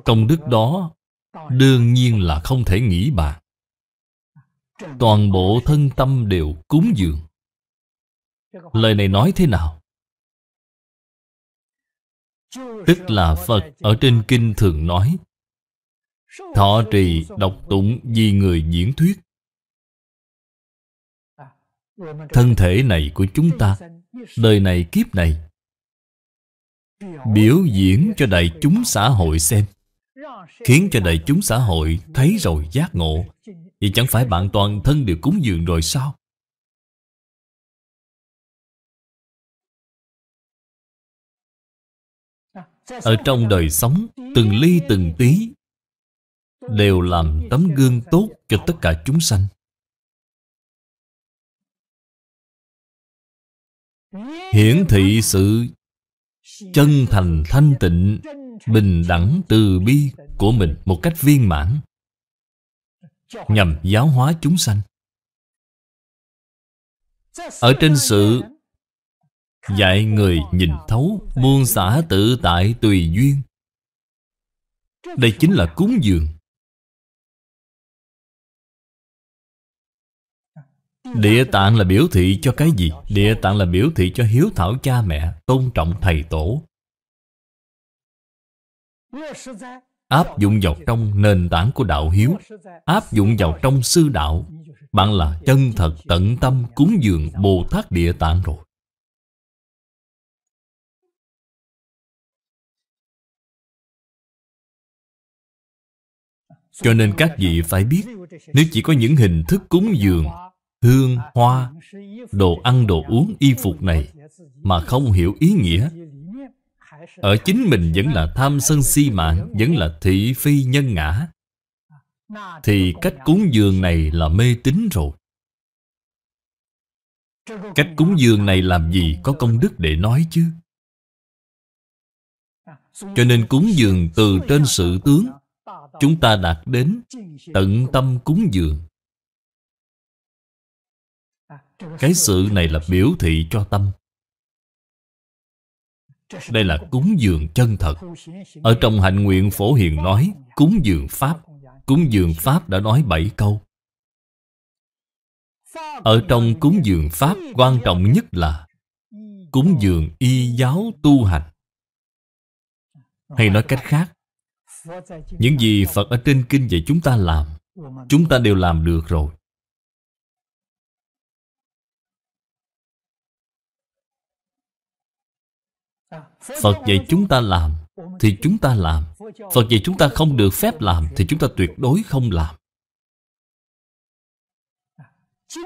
Công đức đó Đương nhiên là không thể nghĩ bàn Toàn bộ thân tâm đều cúng dường Lời này nói thế nào? Tức là Phật ở trên kinh thường nói Thọ trì đọc tụng vì người diễn thuyết Thân thể này của chúng ta Đời này kiếp này Biểu diễn cho đại chúng xã hội xem Khiến cho đại chúng xã hội thấy rồi giác ngộ Thì chẳng phải bạn toàn thân đều cúng dường rồi sao? Ở trong đời sống Từng ly từng tí Đều làm tấm gương tốt cho tất cả chúng sanh Hiển thị sự chân thành thanh tịnh Bình đẳng từ bi của mình một cách viên mãn nhằm giáo hóa chúng sanh ở trên sự dạy người nhìn thấu muôn xả tự tại tùy duyên đây chính là cúng dường Địa tạng là biểu thị cho cái gì? Địa tạng là biểu thị cho hiếu thảo cha mẹ, tôn trọng thầy tổ áp dụng vào trong nền tảng của đạo hiếu áp dụng vào trong sư đạo bạn là chân thật tận tâm cúng dường bồ tát địa tạng rồi cho nên các vị phải biết nếu chỉ có những hình thức cúng dường hương hoa đồ ăn đồ uống y phục này mà không hiểu ý nghĩa ở chính mình vẫn là tham sân si mạng Vẫn là thị phi nhân ngã Thì cách cúng dường này là mê tín rồi Cách cúng dường này làm gì có công đức để nói chứ Cho nên cúng dường từ trên sự tướng Chúng ta đạt đến tận tâm cúng dường Cái sự này là biểu thị cho tâm đây là cúng dường chân thật Ở trong hạnh nguyện phổ hiền nói Cúng dường Pháp Cúng dường Pháp đã nói bảy câu Ở trong cúng dường Pháp quan trọng nhất là Cúng dường y giáo tu hành Hay nói cách khác Những gì Phật ở trên kinh dạy chúng ta làm Chúng ta đều làm được rồi Phật dạy chúng ta làm Thì chúng ta làm Phật dạy chúng ta không được phép làm Thì chúng ta tuyệt đối không làm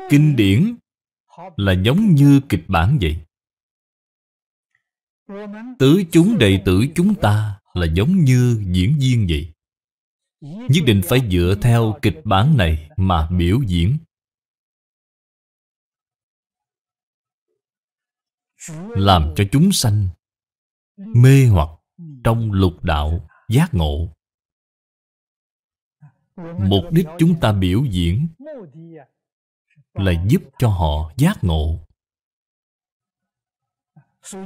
Kinh điển Là giống như kịch bản vậy Tứ chúng đệ tử chúng ta Là giống như diễn viên vậy Nhất định phải dựa theo kịch bản này Mà biểu diễn làm cho chúng sanh mê hoặc trong lục đạo giác ngộ mục đích chúng ta biểu diễn là giúp cho họ giác ngộ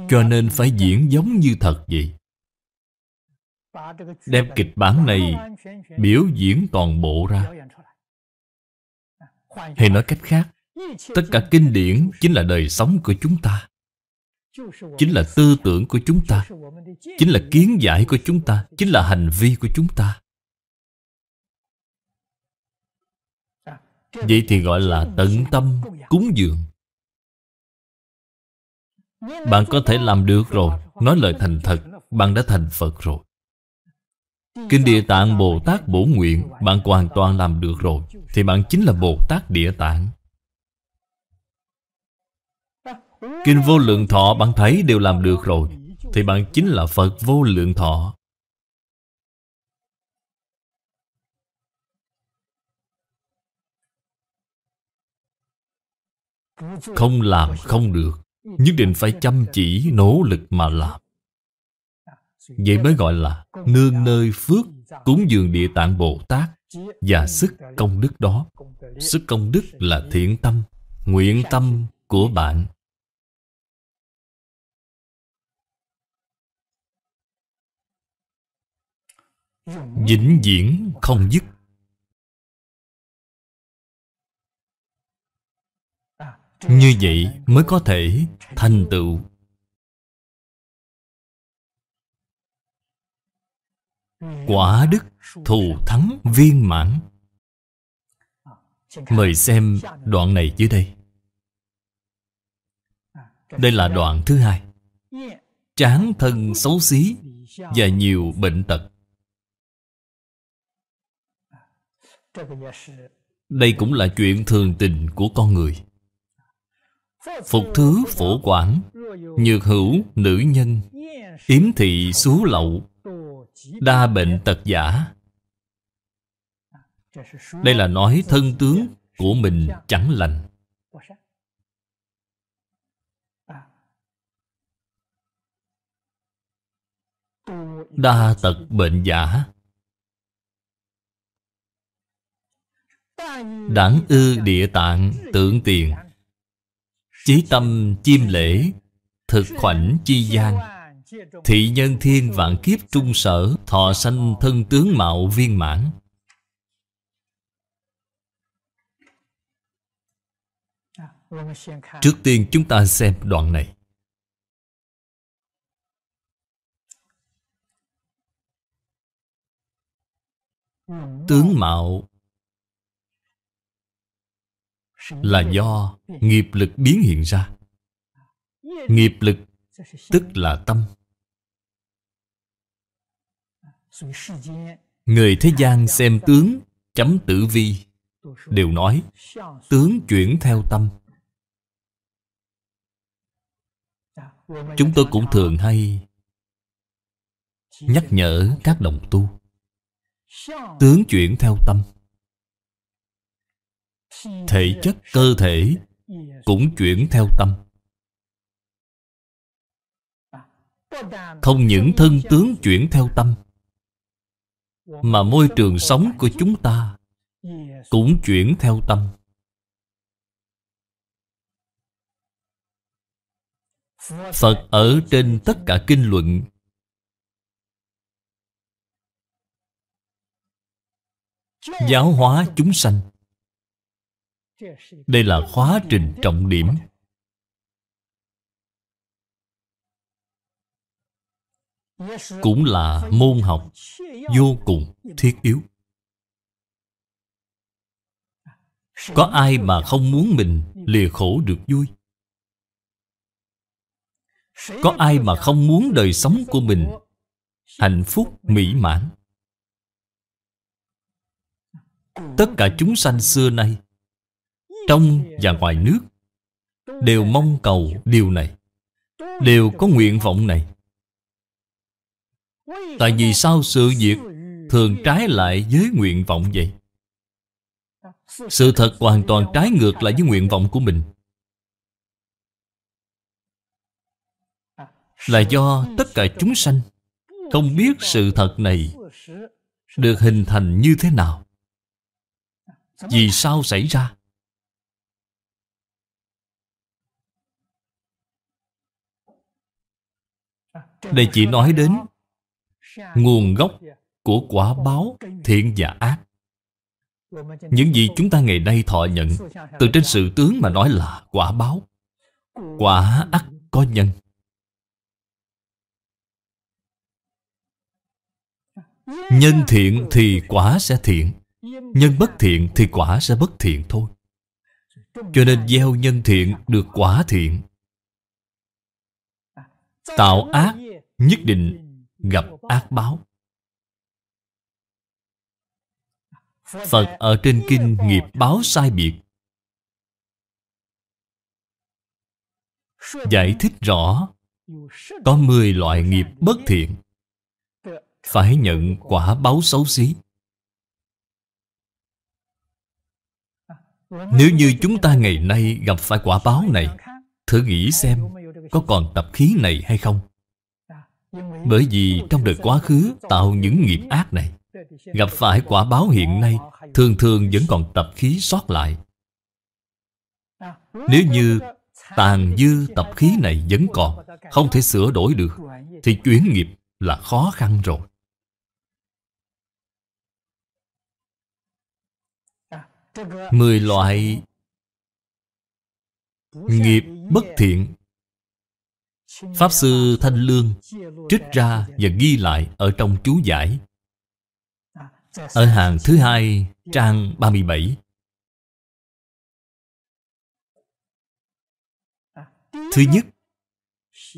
cho nên phải diễn giống như thật vậy đem kịch bản này biểu diễn toàn bộ ra hay nói cách khác tất cả kinh điển chính là đời sống của chúng ta chính là tư tưởng của chúng ta chính là kiến giải của chúng ta chính là hành vi của chúng ta vậy thì gọi là tận tâm cúng dường bạn có thể làm được rồi nói lời thành thật bạn đã thành phật rồi kinh địa tạng bồ tát bổ nguyện bạn hoàn toàn làm được rồi thì bạn chính là bồ tát địa tạng Kinh vô lượng thọ bạn thấy đều làm được rồi Thì bạn chính là Phật vô lượng thọ Không làm không được Nhất định phải chăm chỉ nỗ lực mà làm Vậy mới gọi là Nương nơi phước Cúng dường địa tạng Bồ Tát Và sức công đức đó Sức công đức là thiện tâm Nguyện tâm của bạn vĩnh viễn không dứt như vậy mới có thể thành tựu quả đức thù thắng viên mãn mời xem đoạn này dưới đây đây là đoạn thứ hai chán thân xấu xí và nhiều bệnh tật đây cũng là chuyện thường tình của con người Phục thứ phổ quản Nhược hữu nữ nhân Yếm thị xú lậu Đa bệnh tật giả Đây là nói thân tướng của mình chẳng lành Đa tật bệnh giả Đảng ư địa tạng tượng tiền Chí tâm chiêm lễ Thực khoảnh chi gian Thị nhân thiên vạn kiếp trung sở Thọ sanh thân tướng mạo viên mãn Trước tiên chúng ta xem đoạn này Tướng mạo là do nghiệp lực biến hiện ra. Nghiệp lực tức là tâm. Người thế gian xem tướng chấm tử vi đều nói tướng chuyển theo tâm. Chúng tôi cũng thường hay nhắc nhở các đồng tu tướng chuyển theo tâm thể chất cơ thể cũng chuyển theo tâm không những thân tướng chuyển theo tâm mà môi trường sống của chúng ta cũng chuyển theo tâm phật ở trên tất cả kinh luận giáo hóa chúng sanh đây là khóa trình trọng điểm cũng là môn học vô cùng thiết yếu có ai mà không muốn mình lìa khổ được vui có ai mà không muốn đời sống của mình hạnh phúc mỹ mãn tất cả chúng sanh xưa nay trong và ngoài nước Đều mong cầu điều này Đều có nguyện vọng này Tại vì sao sự việc thường trái lại với nguyện vọng vậy? Sự thật hoàn toàn trái ngược lại với nguyện vọng của mình Là do tất cả chúng sanh Không biết sự thật này Được hình thành như thế nào Vì sao xảy ra Đây chỉ nói đến nguồn gốc của quả báo thiện và ác. Những gì chúng ta ngày nay thọ nhận từ trên sự tướng mà nói là quả báo. Quả ác có nhân. Nhân thiện thì quả sẽ thiện Nhân bất thiện thì quả sẽ bất thiện thôi Cho nên gieo nhân thiện được quả thiện Tạo ác nhất định gặp ác báo Phật ở trên kinh nghiệp báo sai biệt Giải thích rõ Có mười loại nghiệp bất thiện Phải nhận quả báo xấu xí Nếu như chúng ta ngày nay gặp phải quả báo này Thử nghĩ xem Có còn tập khí này hay không bởi vì trong đời quá khứ tạo những nghiệp ác này Gặp phải quả báo hiện nay Thường thường vẫn còn tập khí sót lại Nếu như tàn dư tập khí này vẫn còn Không thể sửa đổi được Thì chuyển nghiệp là khó khăn rồi Mười loại Nghiệp bất thiện Pháp Sư Thanh Lương trích ra và ghi lại ở trong chú giải Ở hàng thứ hai trang 37 Thứ nhất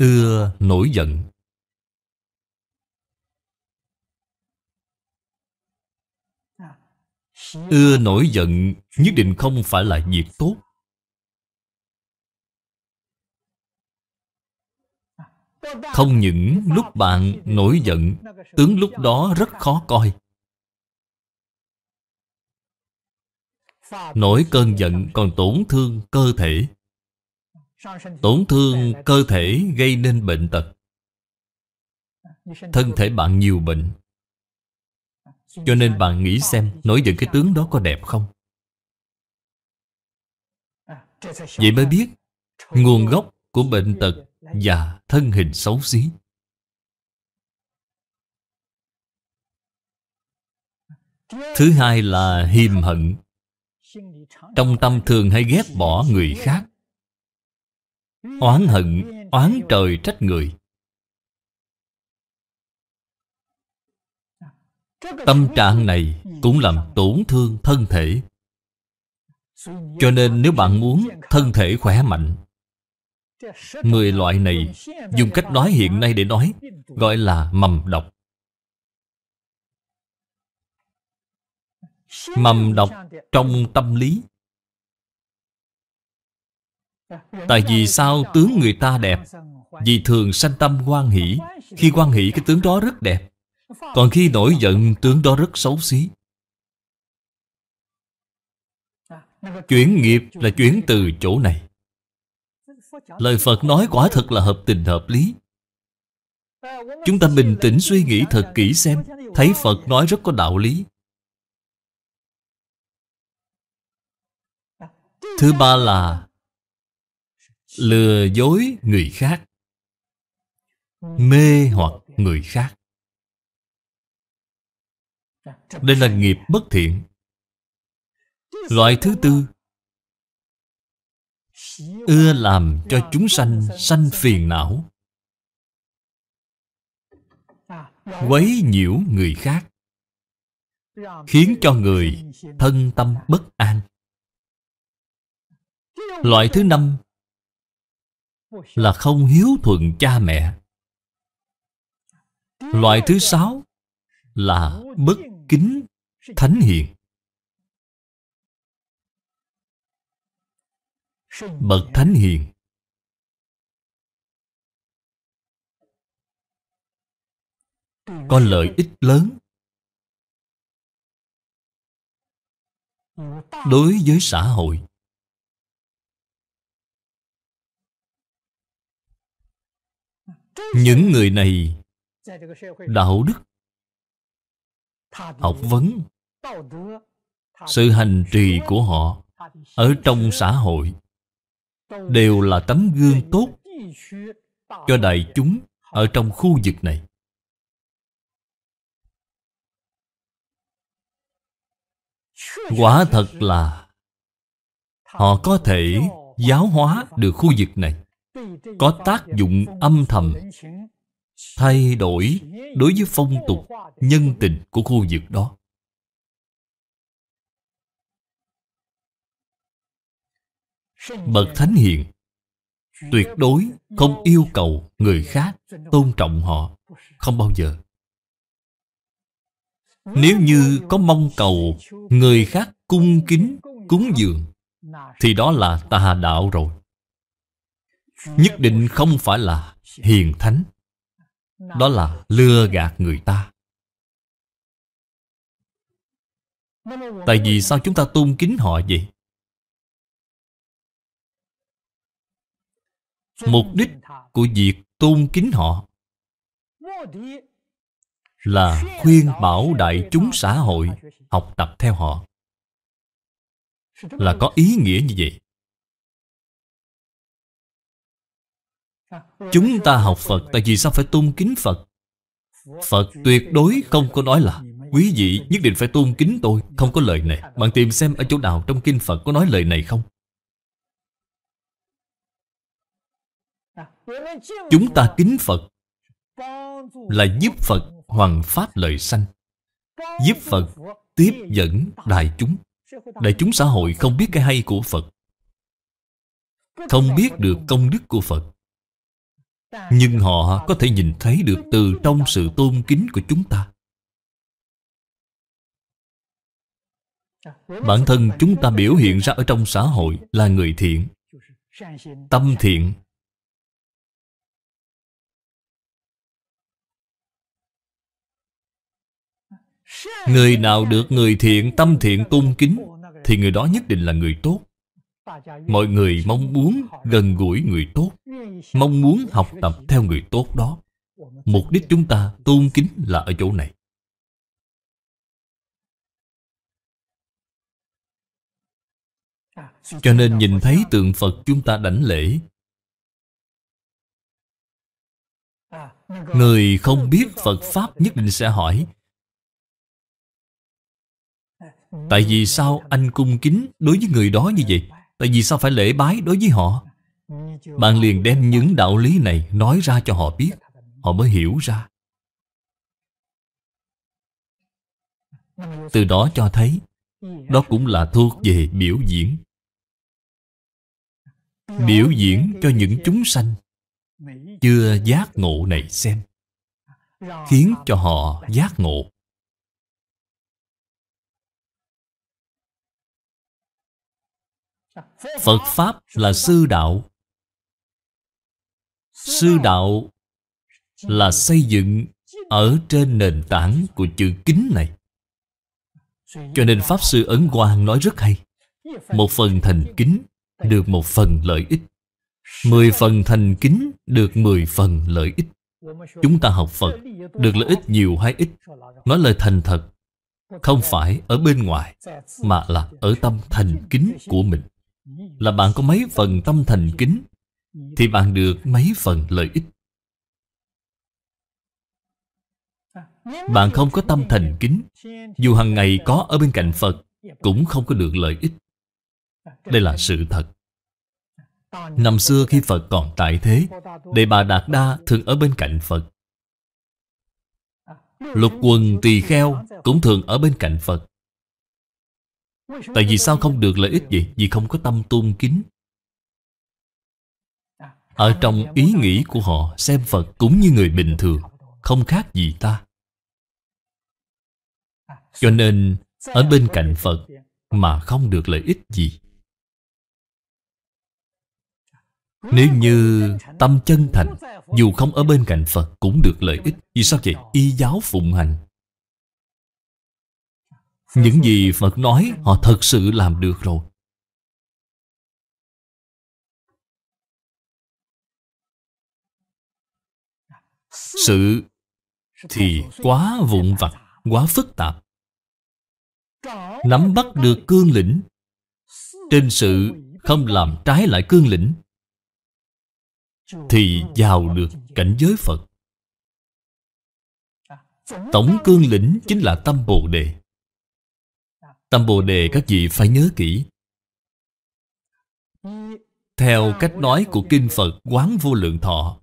Ưa nổi giận Ưa nổi giận nhất định không phải là việc tốt Không những lúc bạn nổi giận Tướng lúc đó rất khó coi Nổi cơn giận còn tổn thương cơ thể Tổn thương cơ thể gây nên bệnh tật Thân thể bạn nhiều bệnh Cho nên bạn nghĩ xem Nổi giận cái tướng đó có đẹp không Vậy mới biết Nguồn gốc của bệnh tật và thân hình xấu xí. Thứ hai là hiềm hận. Trong tâm thường hay ghét bỏ người khác. Oán hận, oán trời trách người. Tâm trạng này cũng làm tổn thương thân thể. Cho nên nếu bạn muốn thân thể khỏe mạnh Người loại này dùng cách nói hiện nay để nói Gọi là mầm độc Mầm độc trong tâm lý Tại vì sao tướng người ta đẹp Vì thường sanh tâm quan hỷ Khi quan hỷ cái tướng đó rất đẹp Còn khi nổi giận tướng đó rất xấu xí Chuyển nghiệp là chuyển từ chỗ này Lời Phật nói quả thật là hợp tình hợp lý Chúng ta bình tĩnh suy nghĩ thật kỹ xem Thấy Phật nói rất có đạo lý Thứ ba là Lừa dối người khác Mê hoặc người khác Đây là nghiệp bất thiện Loại thứ tư ưa làm cho chúng sanh sanh phiền não quấy nhiễu người khác khiến cho người thân tâm bất an loại thứ năm là không hiếu thuận cha mẹ loại thứ sáu là bất kính thánh hiền bậc thánh hiền có lợi ích lớn đối với xã hội những người này đạo đức học vấn sự hành trì của họ ở trong xã hội đều là tấm gương tốt cho đại chúng ở trong khu vực này quả thật là họ có thể giáo hóa được khu vực này có tác dụng âm thầm thay đổi đối với phong tục nhân tình của khu vực đó Bậc Thánh Hiền Tuyệt đối không yêu cầu người khác tôn trọng họ Không bao giờ Nếu như có mong cầu người khác cung kính, cúng dường Thì đó là tà đạo rồi Nhất định không phải là hiền thánh Đó là lừa gạt người ta Tại vì sao chúng ta tôn kính họ vậy? mục đích của việc tôn kính họ là khuyên bảo đại chúng xã hội học tập theo họ là có ý nghĩa như vậy chúng ta học phật tại vì sao phải tôn kính phật phật tuyệt đối không có nói là quý vị nhất định phải tôn kính tôi không có lời này bạn tìm xem ở chỗ nào trong kinh phật có nói lời này không Chúng ta kính Phật Là giúp Phật hoàn pháp lời sanh Giúp Phật tiếp dẫn đại chúng Đại chúng xã hội không biết cái hay của Phật Không biết được công đức của Phật Nhưng họ có thể nhìn thấy được từ trong sự tôn kính của chúng ta Bản thân chúng ta biểu hiện ra ở trong xã hội là người thiện Tâm thiện Người nào được người thiện tâm thiện tôn kính Thì người đó nhất định là người tốt Mọi người mong muốn gần gũi người tốt Mong muốn học tập theo người tốt đó Mục đích chúng ta tôn kính là ở chỗ này Cho nên nhìn thấy tượng Phật chúng ta đảnh lễ Người không biết Phật Pháp nhất định sẽ hỏi Tại vì sao anh cung kính đối với người đó như vậy? Tại vì sao phải lễ bái đối với họ? Bạn liền đem những đạo lý này nói ra cho họ biết. Họ mới hiểu ra. Từ đó cho thấy Đó cũng là thuộc về biểu diễn Biểu diễn cho những chúng sanh Chưa giác ngộ này xem Khiến cho họ giác ngộ Phật Pháp là sư đạo Sư đạo là xây dựng ở trên nền tảng của chữ kính này Cho nên Pháp Sư Ấn Quang nói rất hay Một phần thành kính được một phần lợi ích Mười phần thành kính được mười phần lợi ích Chúng ta học Phật được lợi ích nhiều hay ít Nói lời thành thật Không phải ở bên ngoài Mà là ở tâm thành kính của mình là bạn có mấy phần tâm thành kính Thì bạn được mấy phần lợi ích Bạn không có tâm thành kính Dù hàng ngày có ở bên cạnh Phật Cũng không có được lợi ích Đây là sự thật Năm xưa khi Phật còn tại thế Đề bà Đạt Đa thường ở bên cạnh Phật Lục quần tỳ kheo cũng thường ở bên cạnh Phật Tại vì sao không được lợi ích vậy? Vì không có tâm tôn kính Ở trong ý nghĩ của họ Xem Phật cũng như người bình thường Không khác gì ta Cho nên Ở bên cạnh Phật Mà không được lợi ích gì Nếu như tâm chân thành Dù không ở bên cạnh Phật Cũng được lợi ích Vì sao vậy? Y giáo phụng hành những gì Phật nói họ thật sự làm được rồi Sự thì quá vụn vặt, quá phức tạp Nắm bắt được cương lĩnh Trên sự không làm trái lại cương lĩnh Thì vào được cảnh giới Phật Tổng cương lĩnh chính là tâm Bồ Đề Tâm Bồ Đề các vị phải nhớ kỹ Theo cách nói của Kinh Phật Quán Vô Lượng Thọ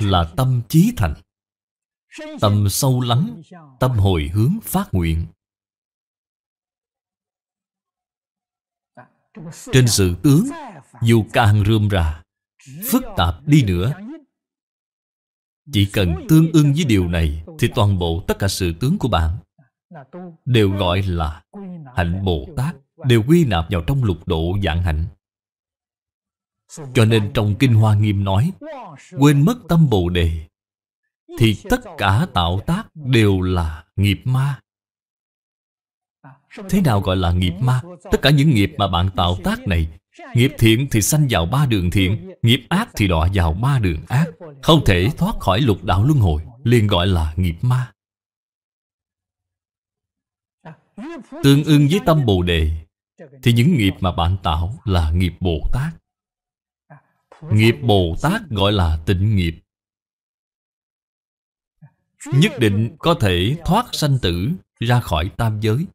Là tâm trí thành Tâm sâu lắng Tâm hồi hướng phát nguyện Trên sự tướng Dù càng rươm rà Phức tạp đi nữa Chỉ cần tương ưng với điều này Thì toàn bộ tất cả sự tướng của bạn đều gọi là hạnh bồ tát đều quy nạp vào trong lục độ dạng hạnh cho nên trong kinh hoa nghiêm nói quên mất tâm bồ đề thì tất cả tạo tác đều là nghiệp ma à, thế nào gọi là nghiệp ma tất cả những nghiệp mà bạn tạo tác này nghiệp thiện thì sanh vào ba đường thiện nghiệp ác thì đọa vào ba đường ác không thể thoát khỏi lục đạo luân hồi liền gọi là nghiệp ma Tương ưng với tâm Bồ Đề Thì những nghiệp mà bạn tạo là nghiệp Bồ Tát Nghiệp Bồ Tát gọi là tịnh nghiệp Nhất định có thể thoát sanh tử ra khỏi tam giới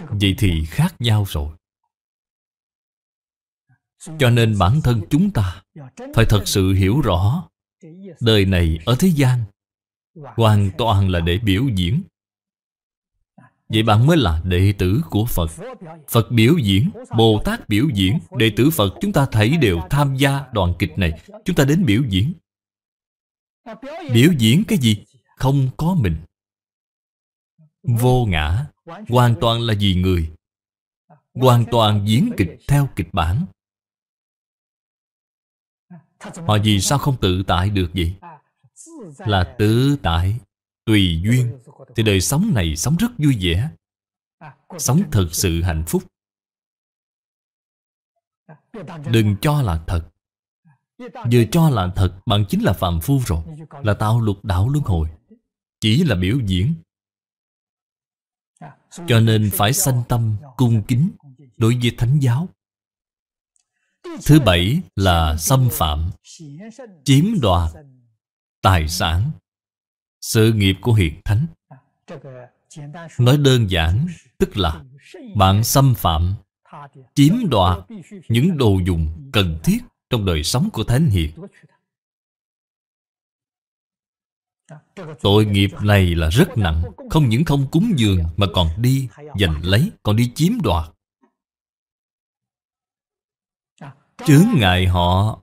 Vậy thì khác nhau rồi Cho nên bản thân chúng ta Phải thật sự hiểu rõ Đời này ở thế gian hoàn toàn là để biểu diễn vậy bạn mới là đệ tử của phật phật biểu diễn bồ tát biểu diễn đệ tử phật chúng ta thấy đều tham gia đoàn kịch này chúng ta đến biểu diễn biểu diễn cái gì không có mình vô ngã hoàn toàn là vì người hoàn toàn diễn kịch theo kịch bản họ vì sao không tự tại được vậy là tự tại tùy duyên thì đời sống này sống rất vui vẻ sống thật sự hạnh phúc đừng cho là thật vừa cho là thật bạn chính là phàm phu rồi là tạo luật đạo luân hồi chỉ là biểu diễn cho nên phải sanh tâm cung kính đối với thánh giáo thứ bảy là xâm phạm chiếm đoạt tài sản, sự nghiệp của hiền thánh. Nói đơn giản, tức là bạn xâm phạm, chiếm đoạt những đồ dùng cần thiết trong đời sống của thánh hiền. Tội nghiệp này là rất nặng Không những không cúng dường Mà còn đi giành lấy Còn đi chiếm đoạt Chướng ngại họ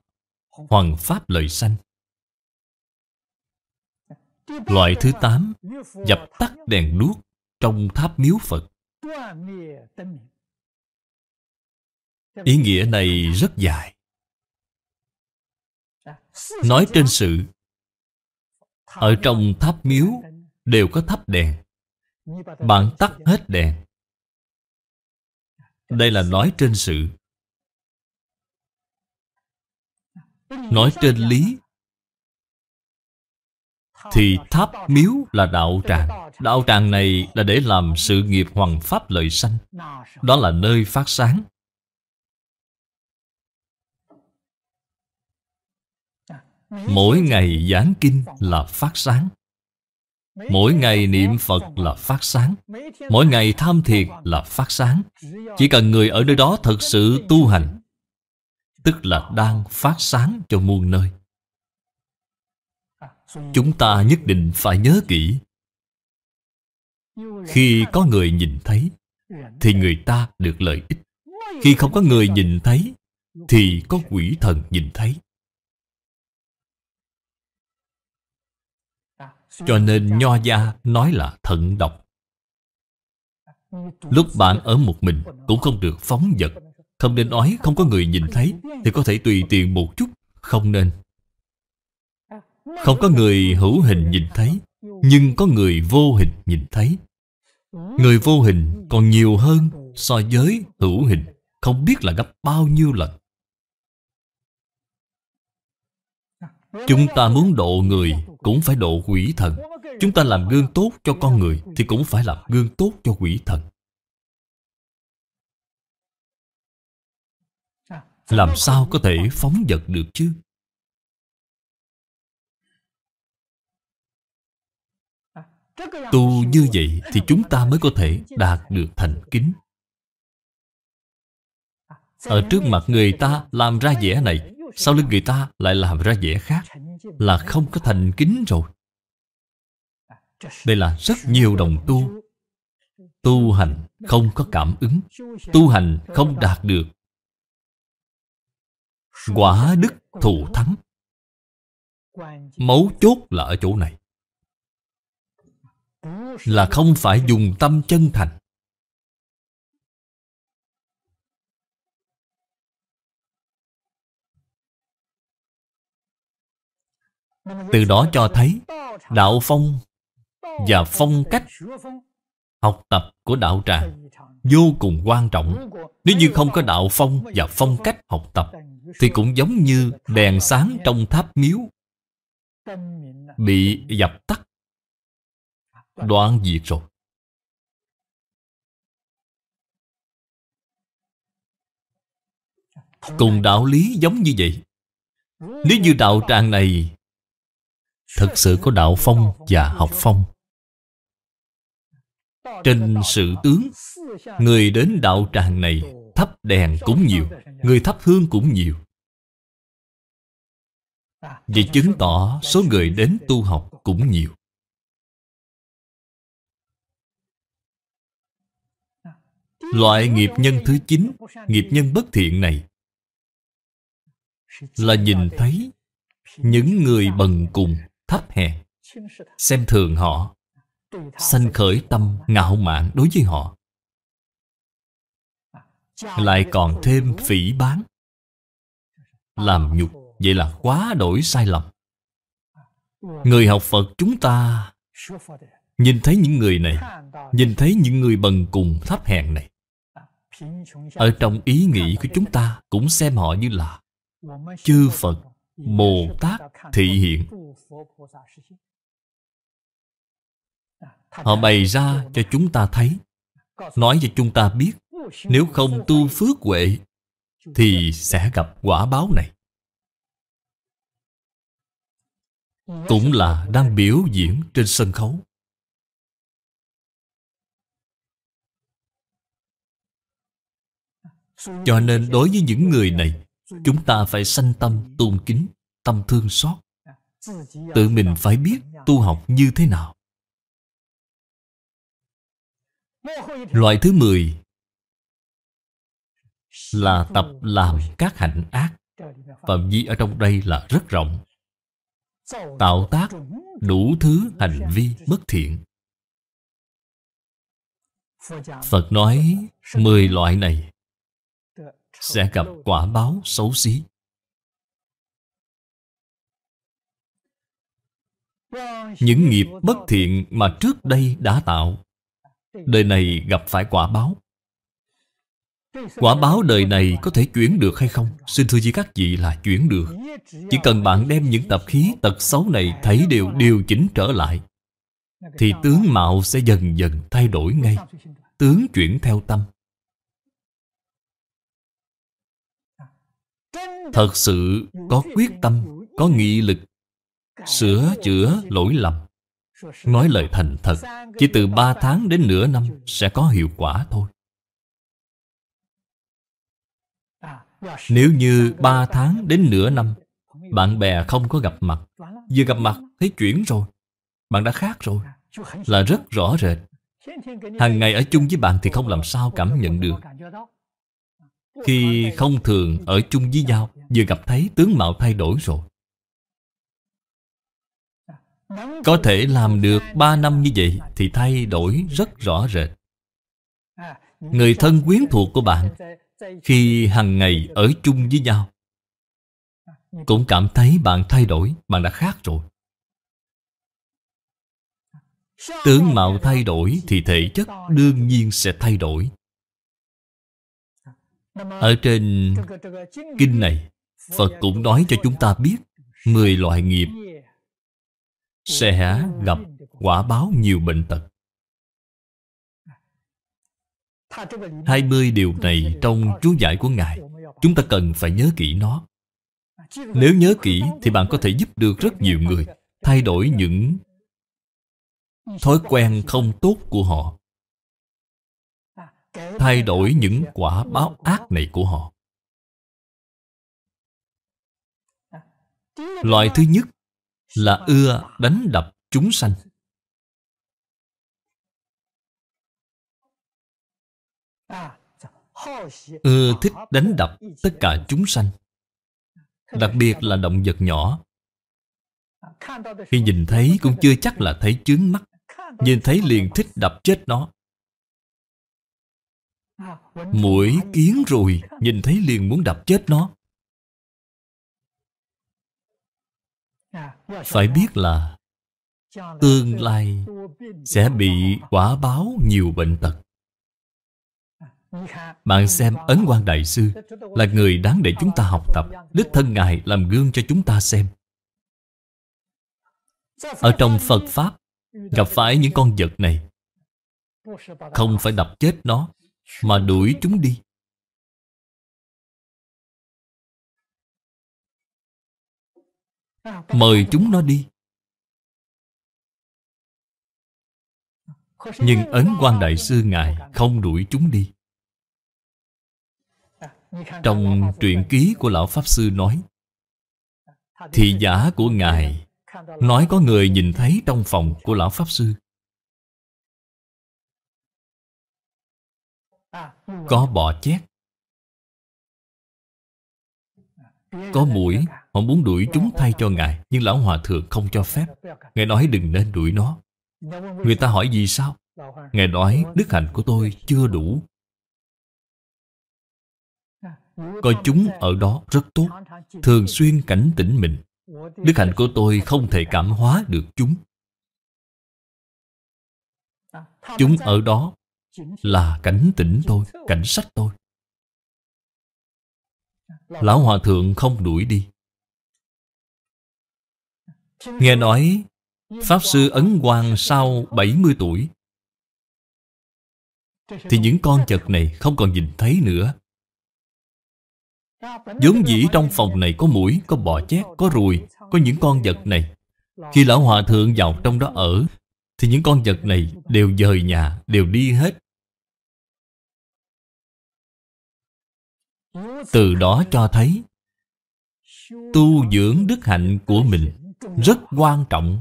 Hoàng pháp lời sanh Loại thứ 8 Dập tắt đèn đuốc trong tháp miếu Phật Ý nghĩa này rất dài Nói trên sự Ở trong tháp miếu đều có tháp đèn Bạn tắt hết đèn Đây là nói trên sự Nói trên lý thì tháp miếu là đạo tràng Đạo tràng này là để làm sự nghiệp hoàng pháp lợi sanh Đó là nơi phát sáng Mỗi ngày giảng kinh là phát sáng Mỗi ngày niệm Phật là phát sáng Mỗi ngày tham thiền là phát sáng Chỉ cần người ở nơi đó thật sự tu hành Tức là đang phát sáng cho muôn nơi Chúng ta nhất định phải nhớ kỹ Khi có người nhìn thấy Thì người ta được lợi ích Khi không có người nhìn thấy Thì có quỷ thần nhìn thấy Cho nên Nho Gia nói là thận độc Lúc bạn ở một mình Cũng không được phóng vật Không nên nói không có người nhìn thấy Thì có thể tùy tiện một chút Không nên không có người hữu hình nhìn thấy Nhưng có người vô hình nhìn thấy Người vô hình còn nhiều hơn so với hữu hình Không biết là gấp bao nhiêu lần Chúng ta muốn độ người cũng phải độ quỷ thần Chúng ta làm gương tốt cho con người Thì cũng phải làm gương tốt cho quỷ thần Làm sao có thể phóng vật được chứ tu như vậy thì chúng ta mới có thể đạt được thành kính ở trước mặt người ta làm ra vẻ này sau lưng người ta lại làm ra vẻ khác là không có thành kính rồi đây là rất nhiều đồng tu tu hành không có cảm ứng tu hành không đạt được quả đức thù thắng mấu chốt là ở chỗ này là không phải dùng tâm chân thành từ đó cho thấy đạo phong và phong cách học tập của đạo tràng vô cùng quan trọng nếu như không có đạo phong và phong cách học tập thì cũng giống như đèn sáng trong tháp miếu bị dập tắt đoán diệt rồi cùng đạo lý giống như vậy nếu như đạo tràng này thật sự có đạo phong và học phong trên sự tướng người đến đạo tràng này thắp đèn cũng nhiều người thắp hương cũng nhiều vì chứng tỏ số người đến tu học cũng nhiều Loại nghiệp nhân thứ 9 Nghiệp nhân bất thiện này Là nhìn thấy Những người bần cùng Thấp hèn Xem thường họ Sanh khởi tâm ngạo mạn đối với họ Lại còn thêm phỉ bán Làm nhục Vậy là quá đổi sai lầm Người học Phật chúng ta Nhìn thấy những người này Nhìn thấy những người bần cùng thấp hèn này ở trong ý nghĩ của chúng ta cũng xem họ như là chư phật mồ tát thị hiện họ bày ra cho chúng ta thấy nói cho chúng ta biết nếu không tu phước huệ thì sẽ gặp quả báo này cũng là đang biểu diễn trên sân khấu Cho nên đối với những người này Chúng ta phải sanh tâm tôn kính Tâm thương xót Tự mình phải biết tu học như thế nào Loại thứ 10 Là tập làm các hạnh ác Phạm vi ở trong đây là rất rộng Tạo tác đủ thứ hành vi bất thiện Phật nói 10 loại này sẽ gặp quả báo xấu xí. Những nghiệp bất thiện mà trước đây đã tạo Đời này gặp phải quả báo Quả báo đời này có thể chuyển được hay không? Xin thưa với các vị là chuyển được Chỉ cần bạn đem những tập khí tật xấu này thấy đều điều chỉnh trở lại Thì tướng mạo sẽ dần dần thay đổi ngay Tướng chuyển theo tâm thật sự có quyết tâm có nghị lực sửa chữa lỗi lầm nói lời thành thật chỉ từ ba tháng đến nửa năm sẽ có hiệu quả thôi nếu như ba tháng đến nửa năm bạn bè không có gặp mặt vừa gặp mặt thấy chuyển rồi bạn đã khác rồi là rất rõ rệt hàng ngày ở chung với bạn thì không làm sao cảm nhận được khi không thường ở chung với nhau Vừa gặp thấy tướng mạo thay đổi rồi Có thể làm được 3 năm như vậy Thì thay đổi rất rõ rệt Người thân quyến thuộc của bạn Khi hàng ngày ở chung với nhau Cũng cảm thấy bạn thay đổi Bạn đã khác rồi Tướng mạo thay đổi thì thể chất đương nhiên sẽ thay đổi ở trên kinh này Phật cũng nói cho chúng ta biết Mười loại nghiệp Sẽ gặp quả báo nhiều bệnh tật hai mươi điều này trong chú giải của Ngài Chúng ta cần phải nhớ kỹ nó Nếu nhớ kỹ thì bạn có thể giúp được rất nhiều người Thay đổi những thói quen không tốt của họ thay đổi những quả báo ác này của họ loại thứ nhất là ưa đánh đập chúng sanh ưa thích đánh đập tất cả chúng sanh đặc biệt là động vật nhỏ khi nhìn thấy cũng chưa chắc là thấy chướng mắt nhìn thấy liền thích đập chết nó Mũi kiến rồi Nhìn thấy liền muốn đập chết nó Phải biết là Tương lai Sẽ bị quả báo nhiều bệnh tật Bạn xem Ấn Quang Đại Sư Là người đáng để chúng ta học tập Đức thân Ngài làm gương cho chúng ta xem Ở trong Phật Pháp Gặp phải những con vật này Không phải đập chết nó mà đuổi chúng đi mời chúng nó đi nhưng ấn quan đại sư ngài không đuổi chúng đi trong truyện ký của lão pháp sư nói thì giả của ngài nói có người nhìn thấy trong phòng của lão pháp sư có bọ chét có mũi họ muốn đuổi chúng thay cho ngài nhưng lão hòa thượng không cho phép ngài nói đừng nên đuổi nó người ta hỏi gì sao ngài nói đức hạnh của tôi chưa đủ coi chúng ở đó rất tốt thường xuyên cảnh tỉnh mình đức hạnh của tôi không thể cảm hóa được chúng chúng ở đó là cảnh tỉnh tôi cảnh sách tôi lão hòa thượng không đuổi đi nghe nói pháp sư ấn quang sau 70 tuổi thì những con chật này không còn nhìn thấy nữa giống dĩ trong phòng này có mũi có bò chét có ruồi có những con vật này khi lão hòa thượng vào trong đó ở thì những con vật này đều dời nhà đều đi hết Từ đó cho thấy Tu dưỡng đức hạnh của mình Rất quan trọng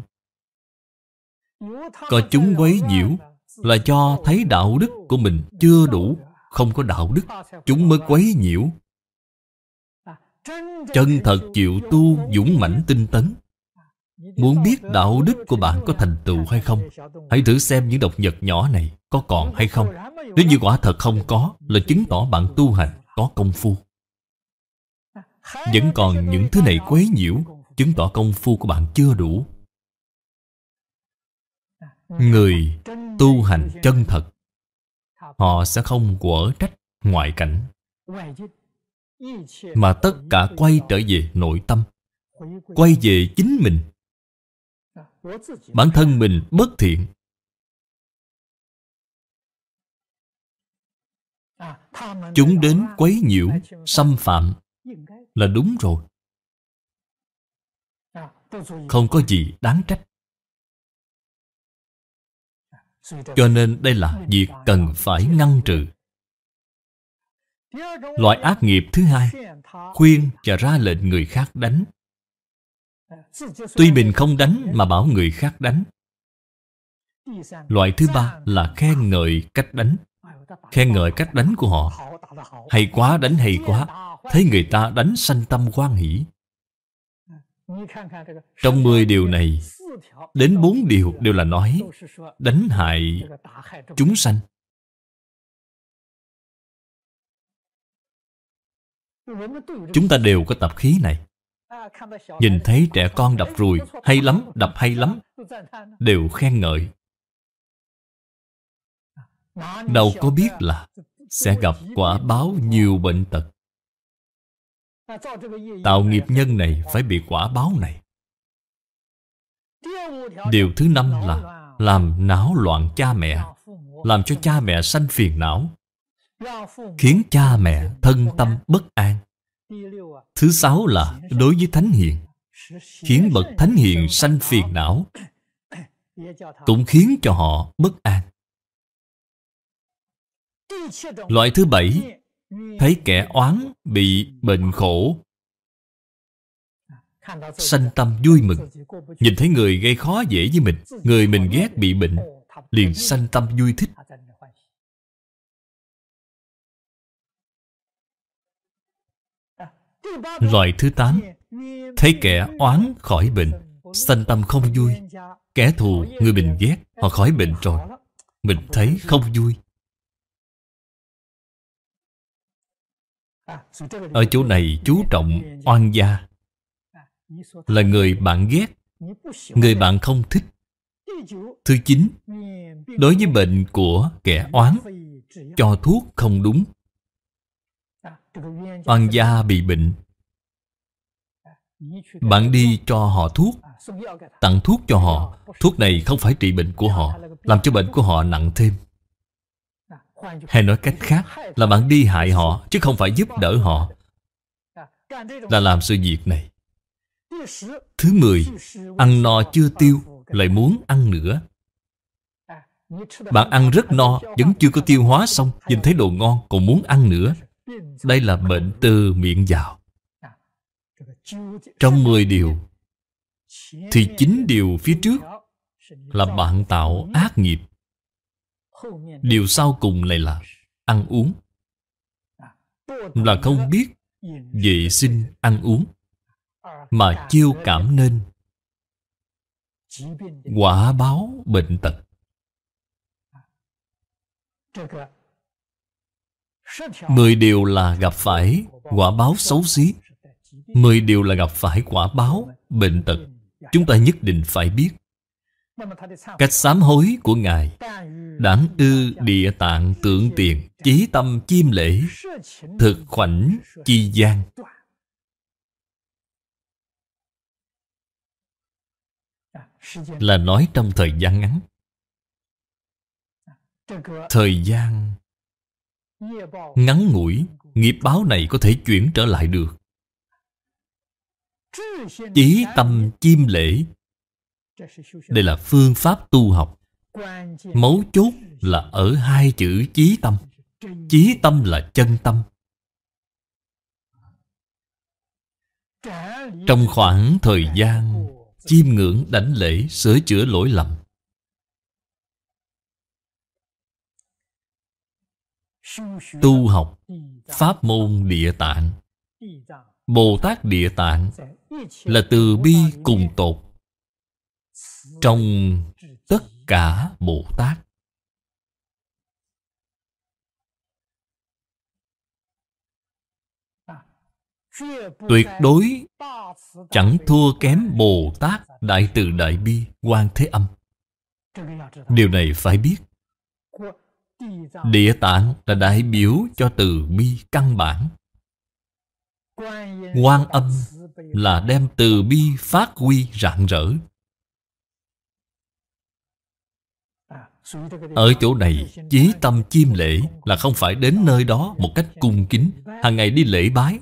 Có chúng quấy nhiễu Là cho thấy đạo đức của mình chưa đủ Không có đạo đức Chúng mới quấy nhiễu Chân thật chịu tu dũng mãnh tinh tấn Muốn biết đạo đức của bạn có thành tựu hay không Hãy thử xem những độc nhật nhỏ này có còn hay không Nếu như quả thật không có Là chứng tỏ bạn tu hành có công phu à, vẫn còn những thứ này quấy nhiễu chứng tỏ công phu của bạn chưa đủ à, ừ, người tu hành chân thật họ sẽ không quở trách ngoại cảnh mà tất cả quay trở về nội tâm quay về chính mình à, bản thân mình bất thiện chúng đến quấy nhiễu xâm phạm là đúng rồi không có gì đáng trách cho nên đây là việc cần phải ngăn trừ loại ác nghiệp thứ hai khuyên và ra lệnh người khác đánh tuy mình không đánh mà bảo người khác đánh loại thứ ba là khen ngợi cách đánh Khen ngợi cách đánh của họ Hay quá đánh hay quá Thấy người ta đánh sanh tâm quan hỷ Trong 10 điều này Đến 4 điều đều là nói Đánh hại chúng sanh Chúng ta đều có tập khí này Nhìn thấy trẻ con đập rùi Hay lắm, đập hay lắm Đều khen ngợi Đâu có biết là Sẽ gặp quả báo nhiều bệnh tật Tạo nghiệp nhân này phải bị quả báo này Điều thứ năm là Làm não loạn cha mẹ Làm cho cha mẹ sanh phiền não Khiến cha mẹ thân tâm bất an Thứ sáu là đối với thánh hiền Khiến bậc thánh hiền sanh phiền não Cũng khiến cho họ bất an Loại thứ bảy Thấy kẻ oán bị bệnh khổ Sanh tâm vui mừng Nhìn thấy người gây khó dễ với mình Người mình ghét bị bệnh Liền sanh tâm vui thích Loại thứ tám Thấy kẻ oán khỏi bệnh Sanh tâm không vui Kẻ thù, người mình ghét Họ khỏi bệnh rồi Mình thấy không vui À, ở chỗ này chú trọng oan gia là người bạn ghét người bạn không thích thứ chín đối với bệnh của kẻ oán cho thuốc không đúng oan gia bị bệnh bạn đi cho họ thuốc tặng thuốc cho họ thuốc này không phải trị bệnh của họ làm cho bệnh của họ nặng thêm hay nói cách khác Là bạn đi hại họ Chứ không phải giúp đỡ họ Là làm sự việc này Thứ 10 Ăn no chưa tiêu Lại muốn ăn nữa Bạn ăn rất no Vẫn chưa có tiêu hóa xong Nhìn thấy đồ ngon còn muốn ăn nữa Đây là bệnh từ miệng vào Trong 10 điều Thì 9 điều phía trước Là bạn tạo ác nghiệp điều sau cùng này là ăn uống à, là không biết vệ sinh ăn uống à, mà chiêu cảm nên quả báo bệnh tật à, mười điều là gặp phải quả báo xấu xí mười điều là gặp phải quả báo bệnh tật chúng ta nhất định phải biết Cách sám hối của Ngài Đảm ư địa tạng tượng tiền Chí tâm chiêm lễ Thực khoảnh chi gian à, Là nói trong thời gian ngắn Thời gian Ngắn ngủi Nghiệp báo này có thể chuyển trở lại được Chí tâm chiêm lễ đây là phương pháp tu học mấu chốt là ở hai chữ chí tâm chí tâm là chân tâm trong khoảng thời gian chiêm ngưỡng đảnh lễ sửa chữa lỗi lầm tu học pháp môn địa tạng bồ tát địa tạng là từ bi cùng tột trong tất cả Bồ Tát. Tuyệt đối chẳng thua kém Bồ Tát Đại Từ Đại Bi quan Thế Âm. Điều này phải biết. Địa tạng là đại biểu cho từ bi căn bản. Quan âm là đem từ bi phát huy rạng rỡ Ở chỗ này Chí tâm chiêm lễ Là không phải đến nơi đó một cách cung kính hàng ngày đi lễ bái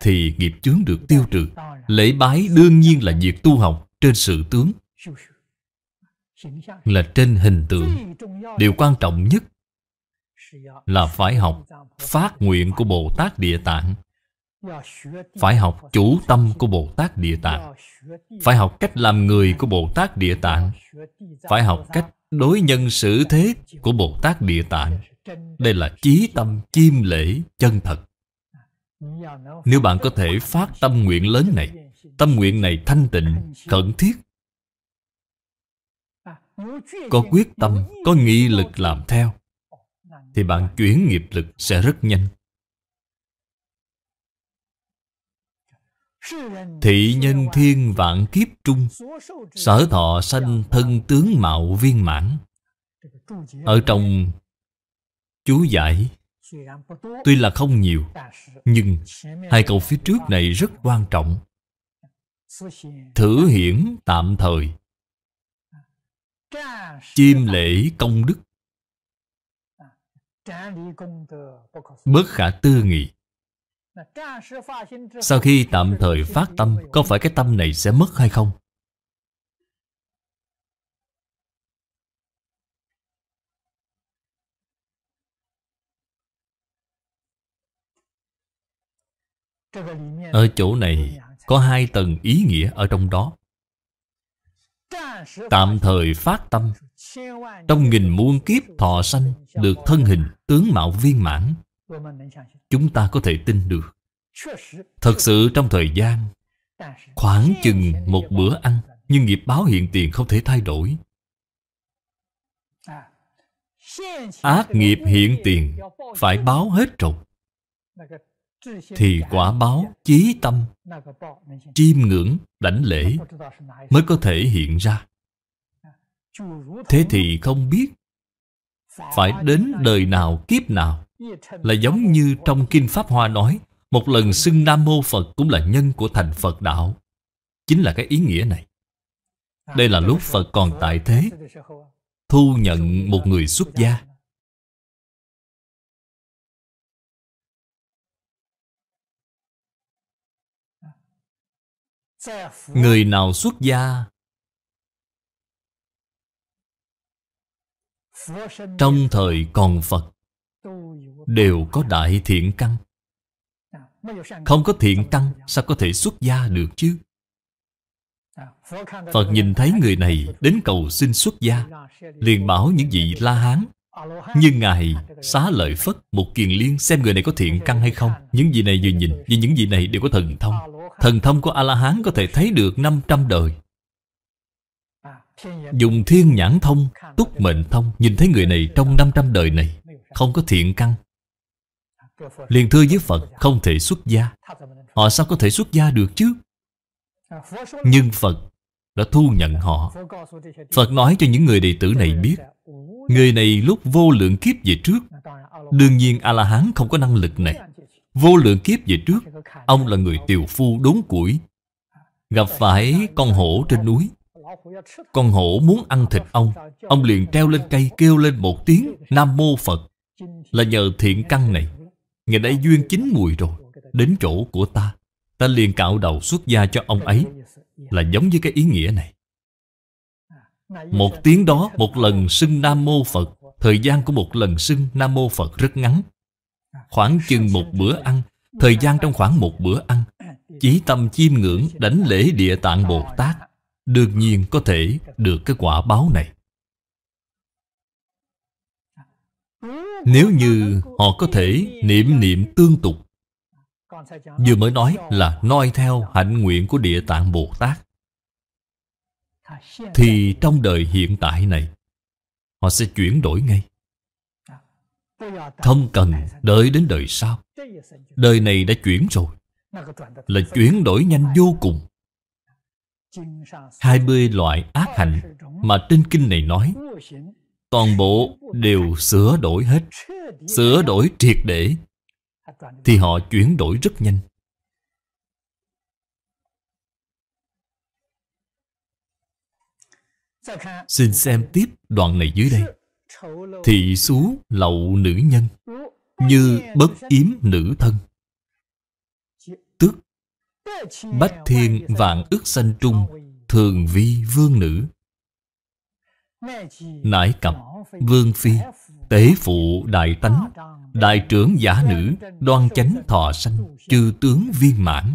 Thì nghiệp chướng được tiêu trừ Lễ bái đương nhiên là việc tu học Trên sự tướng Là trên hình tượng Điều quan trọng nhất Là phải học Phát nguyện của Bồ Tát Địa Tạng phải học chủ tâm của Bồ Tát Địa Tạng Phải học cách làm người của Bồ Tát Địa Tạng Phải học cách đối nhân xử thế của Bồ Tát Địa Tạng Đây là chí tâm chiêm lễ chân thật Nếu bạn có thể phát tâm nguyện lớn này Tâm nguyện này thanh tịnh, khẩn thiết Có quyết tâm, có nghị lực làm theo Thì bạn chuyển nghiệp lực sẽ rất nhanh Thị nhân thiên vạn kiếp trung Sở thọ sanh thân tướng mạo viên mãn Ở trong chú giải Tuy là không nhiều Nhưng hai câu phía trước này rất quan trọng Thử hiển tạm thời Chim lễ công đức Bất khả tư nghị sau khi tạm thời phát tâm Có phải cái tâm này sẽ mất hay không? Ở chỗ này có hai tầng ý nghĩa ở trong đó Tạm thời phát tâm Trong nghìn muôn kiếp thọ sanh Được thân hình tướng mạo viên mãn chúng ta có thể tin được thật sự trong thời gian khoảng chừng một bữa ăn nhưng nghiệp báo hiện tiền không thể thay đổi ác nghiệp hiện tiền phải báo hết rồi thì quả báo chí tâm chiêm ngưỡng đảnh lễ mới có thể hiện ra thế thì không biết phải đến đời nào kiếp nào là giống như trong Kinh Pháp Hoa nói Một lần xưng Nam Mô Phật cũng là nhân của thành Phật Đạo Chính là cái ý nghĩa này Đây là lúc Phật còn tại thế Thu nhận một người xuất gia Người nào xuất gia Trong thời còn Phật đều có đại thiện căn không có thiện căn sao có thể xuất gia được chứ Phật nhìn thấy người này đến cầu xin xuất gia Liền bảo những vị La Hán Nhưng Ngài xá lợi phất một kiền liên Xem người này có thiện căn hay không Những vị này vừa nhìn Vì những vị này đều có thần thông Thần thông của A-la-hán có thể thấy được 500 đời Dùng thiên nhãn thông, túc mệnh thông Nhìn thấy người này trong 500 đời này không có thiện căn liền thưa với Phật không thể xuất gia Họ sao có thể xuất gia được chứ Nhưng Phật đã thu nhận họ Phật nói cho những người đệ tử này biết Người này lúc vô lượng kiếp về trước Đương nhiên A-la-hán không có năng lực này Vô lượng kiếp về trước Ông là người tiều phu đốn củi Gặp phải con hổ trên núi Con hổ muốn ăn thịt ông Ông liền treo lên cây kêu lên một tiếng Nam Mô Phật là nhờ thiện căn này Ngày nay duyên chín mùi rồi Đến chỗ của ta Ta liền cạo đầu xuất gia cho ông ấy Là giống như cái ý nghĩa này Một tiếng đó một lần xưng Nam Mô Phật Thời gian của một lần xưng Nam Mô Phật rất ngắn Khoảng chừng một bữa ăn Thời gian trong khoảng một bữa ăn Chí tâm chiêm ngưỡng đánh lễ địa tạng Bồ Tát Đương nhiên có thể được cái quả báo này Nếu như họ có thể niệm niệm tương tục Vừa mới nói là noi theo hạnh nguyện của Địa Tạng Bồ Tát Thì trong đời hiện tại này Họ sẽ chuyển đổi ngay Không cần đợi đến đời sau Đời này đã chuyển rồi Là chuyển đổi nhanh vô cùng 20 loại ác hạnh Mà trên kinh này nói toàn bộ đều sửa đổi hết sửa đổi triệt để thì họ chuyển đổi rất nhanh xin xem tiếp đoạn này dưới đây thị xú lậu nữ nhân như bất yếm nữ thân tức bách thiên vạn ức sanh trung thường vi vương nữ nãi cập Vương phi Tế phụ đại tánh Đại trưởng giả nữ Đoan chánh thọ sanh Chư tướng viên mãn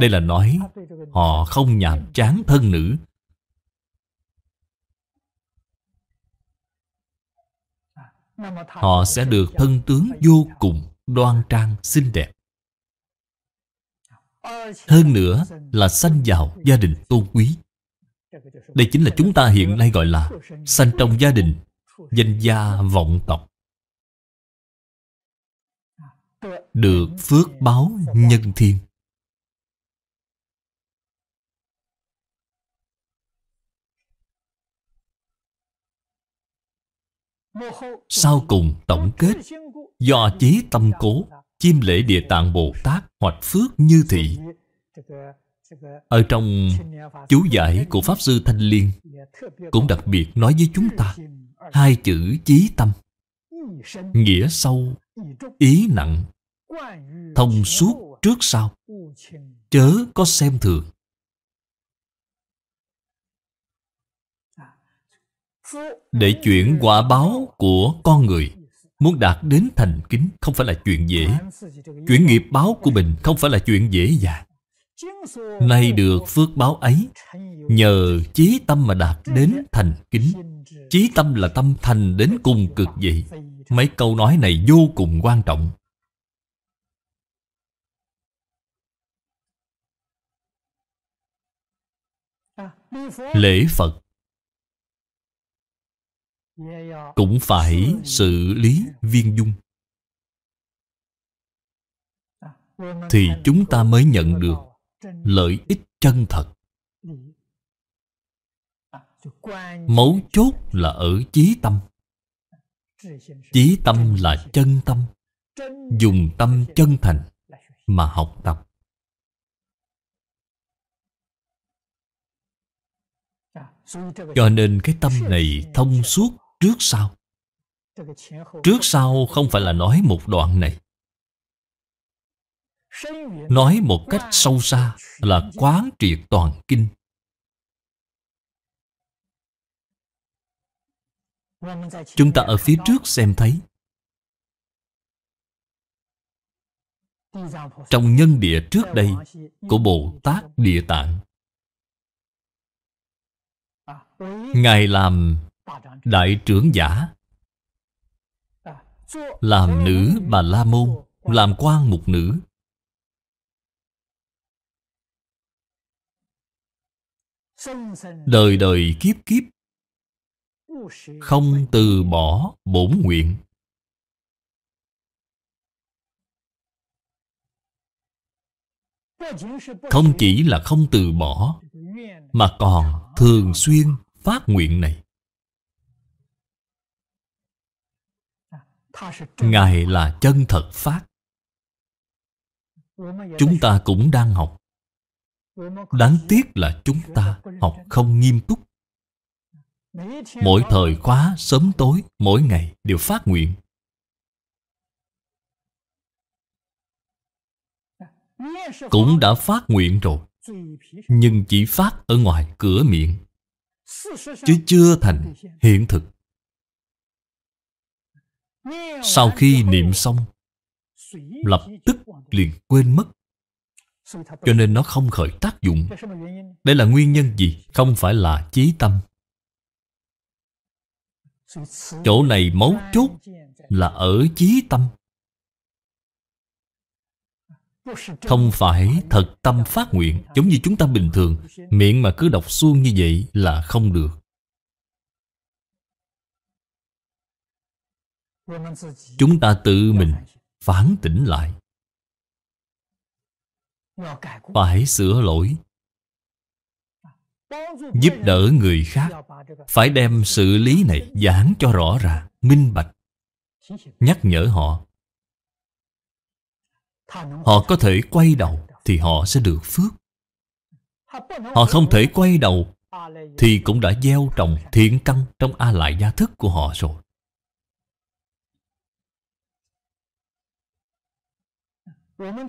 Đây là nói Họ không nhàm chán thân nữ Họ sẽ được thân tướng vô cùng đoan trang xinh đẹp Hơn nữa là sanh vào gia đình tôn quý đây chính là chúng ta hiện nay gọi là Sanh trong gia đình Danh gia vọng tộc Được phước báo nhân thiên Sau cùng tổng kết Do chí tâm cố Chim lễ địa tạng Bồ Tát Hoạch phước như thị ở trong chú giải của Pháp Sư Thanh Liên Cũng đặc biệt nói với chúng ta Hai chữ chí tâm Nghĩa sâu Ý nặng Thông suốt trước sau Chớ có xem thường Để chuyển quả báo của con người Muốn đạt đến thành kính không phải là chuyện dễ Chuyển nghiệp báo của mình không phải là chuyện dễ dàng Nay được phước báo ấy Nhờ chí tâm mà đạt đến thành kính Chí tâm là tâm thành đến cùng cực vậy Mấy câu nói này vô cùng quan trọng Lễ Phật Cũng phải xử lý viên dung Thì chúng ta mới nhận được lợi ích chân thật mấu chốt là ở chí tâm chí tâm là chân tâm dùng tâm chân thành mà học tập cho nên cái tâm này thông suốt trước sau trước sau không phải là nói một đoạn này nói một cách sâu xa là quán triệt toàn kinh chúng ta ở phía trước xem thấy trong nhân địa trước đây của bồ tát địa tạng ngài làm đại trưởng giả làm nữ bà la môn làm quan mục nữ đời đời kiếp kiếp không từ bỏ bổn nguyện không chỉ là không từ bỏ mà còn thường xuyên phát nguyện này ngài là chân thật phát chúng ta cũng đang học đáng tiếc là chúng ta học không nghiêm túc mỗi thời khóa sớm tối mỗi ngày đều phát nguyện cũng đã phát nguyện rồi nhưng chỉ phát ở ngoài cửa miệng chứ chưa thành hiện thực sau khi niệm xong lập tức liền quên mất cho nên nó không khởi tác dụng Đây là nguyên nhân gì? Không phải là chí tâm Chỗ này mấu chốt là ở chí tâm Không phải thật tâm phát nguyện Giống như chúng ta bình thường Miệng mà cứ đọc suông như vậy là không được Chúng ta tự mình phản tỉnh lại phải sửa lỗi giúp đỡ người khác phải đem sự lý này giảng cho rõ ràng minh bạch nhắc nhở họ họ có thể quay đầu thì họ sẽ được phước họ không thể quay đầu thì cũng đã gieo trồng thiện căn trong a lại gia thức của họ rồi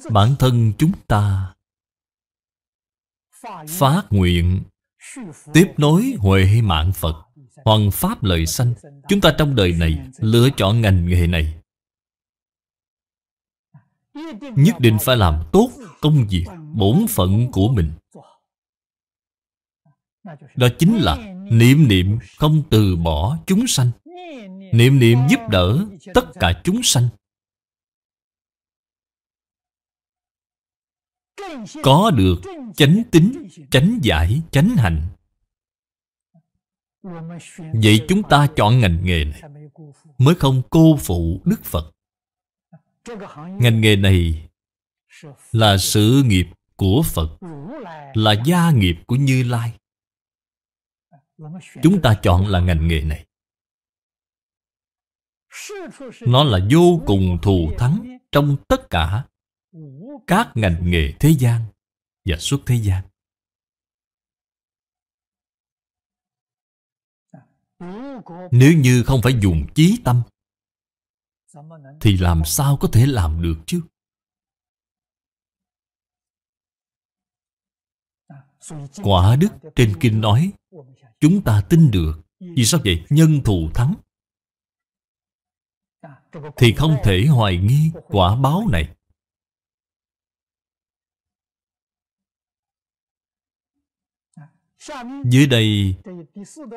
bản thân chúng ta phát nguyện tiếp nối huệ mạng phật hoàng pháp lời sanh chúng ta trong đời này lựa chọn ngành nghề này nhất định phải làm tốt công việc bổn phận của mình đó chính là niệm niệm không từ bỏ chúng sanh niệm niệm giúp đỡ tất cả chúng sanh có được chánh tính chánh giải chánh hạnh vậy chúng ta chọn ngành nghề này mới không cô phụ đức phật ngành nghề này là sự nghiệp của phật là gia nghiệp của như lai chúng ta chọn là ngành nghề này nó là vô cùng thù thắng trong tất cả các ngành nghề thế gian và xuất thế gian nếu như không phải dùng chí tâm thì làm sao có thể làm được chứ quả đức trên kinh nói chúng ta tin được vì sao vậy nhân thù thắng thì không thể hoài nghi quả báo này Dưới đây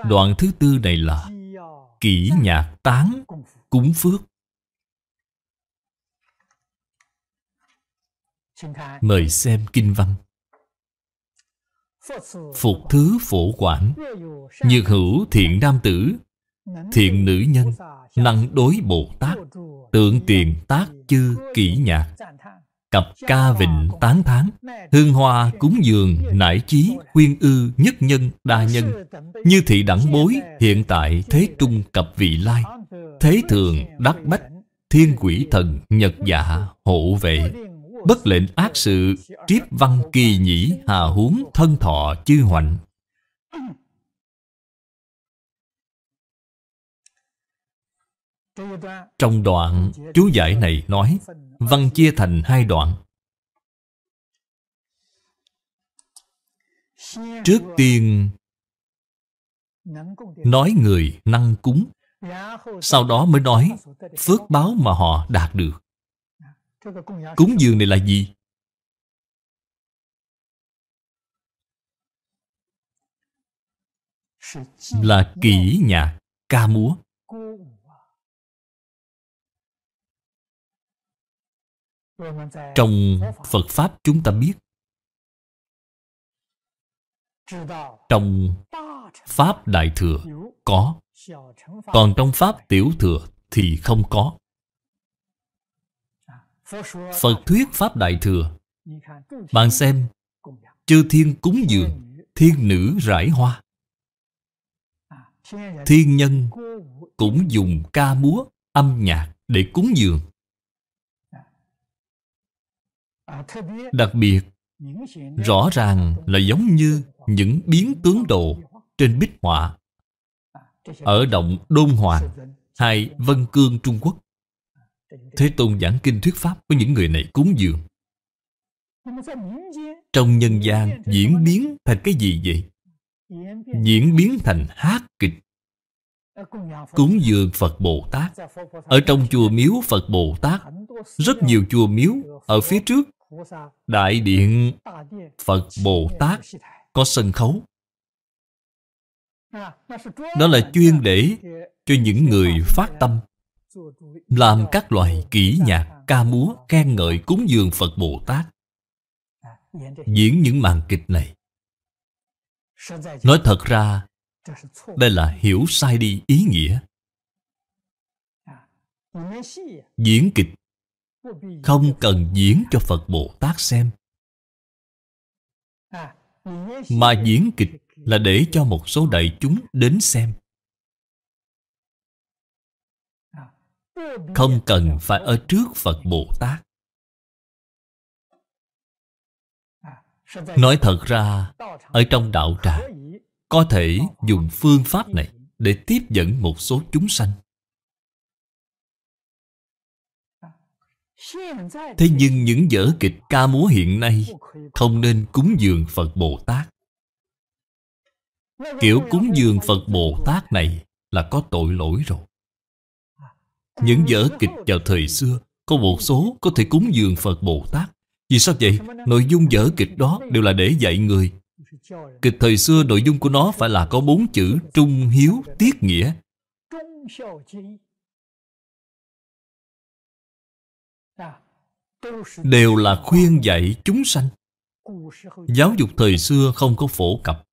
Đoạn thứ tư này là Kỷ nhạc tán Cúng phước Mời xem kinh văn Phục thứ phổ quản Nhược hữu thiện nam tử Thiện nữ nhân Năng đối Bồ Tát Tượng tiền tác chư kỹ nhạc Cặp ca vịnh tán thán Hương hoa cúng dường Nải chí khuyên ư Nhất nhân đa nhân Như thị đẳng bối Hiện tại thế trung cặp vị lai Thế thường đắc bách Thiên quỷ thần nhật dạ hộ vệ Bất lệnh ác sự Triếp văn kỳ nhĩ Hà huống thân thọ chư hoạnh Trong đoạn chú giải này nói văn chia thành hai đoạn trước tiên nói người năng cúng sau đó mới nói phước báo mà họ đạt được cúng dường này là gì là kỹ nhạc ca múa trong phật pháp chúng ta biết trong pháp đại thừa có còn trong pháp tiểu thừa thì không có phật thuyết pháp đại thừa bạn xem chư thiên cúng dường thiên nữ rải hoa thiên nhân cũng dùng ca múa âm nhạc để cúng dường À, đặc biệt rõ ràng là giống như những biến tướng đồ trên bích họa à, ở động Đôn Hoàng hay Vân Cương Trung Quốc. À, Thế Tôn giảng kinh thuyết pháp của những người này cúng dường. Trong nhân gian diễn biến thành cái gì vậy? Diễn biến thành hát kịch. Cúng dường Phật Bồ Tát Ở trong chùa miếu Phật Bồ Tát Rất nhiều chùa miếu Ở phía trước Đại điện Phật Bồ Tát có sân khấu Đó là chuyên để cho những người phát tâm Làm các loại kỹ nhạc, ca múa, khen ngợi, cúng dường Phật Bồ Tát Diễn những màn kịch này Nói thật ra Đây là hiểu sai đi ý nghĩa Diễn kịch không cần diễn cho phật bồ tát xem mà diễn kịch là để cho một số đại chúng đến xem không cần phải ở trước phật bồ tát nói thật ra ở trong đạo tràng có thể dùng phương pháp này để tiếp dẫn một số chúng sanh Thế nhưng những vở kịch ca múa hiện nay Không nên cúng dường Phật Bồ Tát Kiểu cúng dường Phật Bồ Tát này Là có tội lỗi rồi Những vở kịch vào thời xưa Có một số có thể cúng dường Phật Bồ Tát Vì sao vậy? Nội dung vở kịch đó đều là để dạy người Kịch thời xưa nội dung của nó phải là có bốn chữ Trung hiếu tiết nghĩa đều là khuyên dạy chúng sanh giáo dục thời xưa không có phổ cập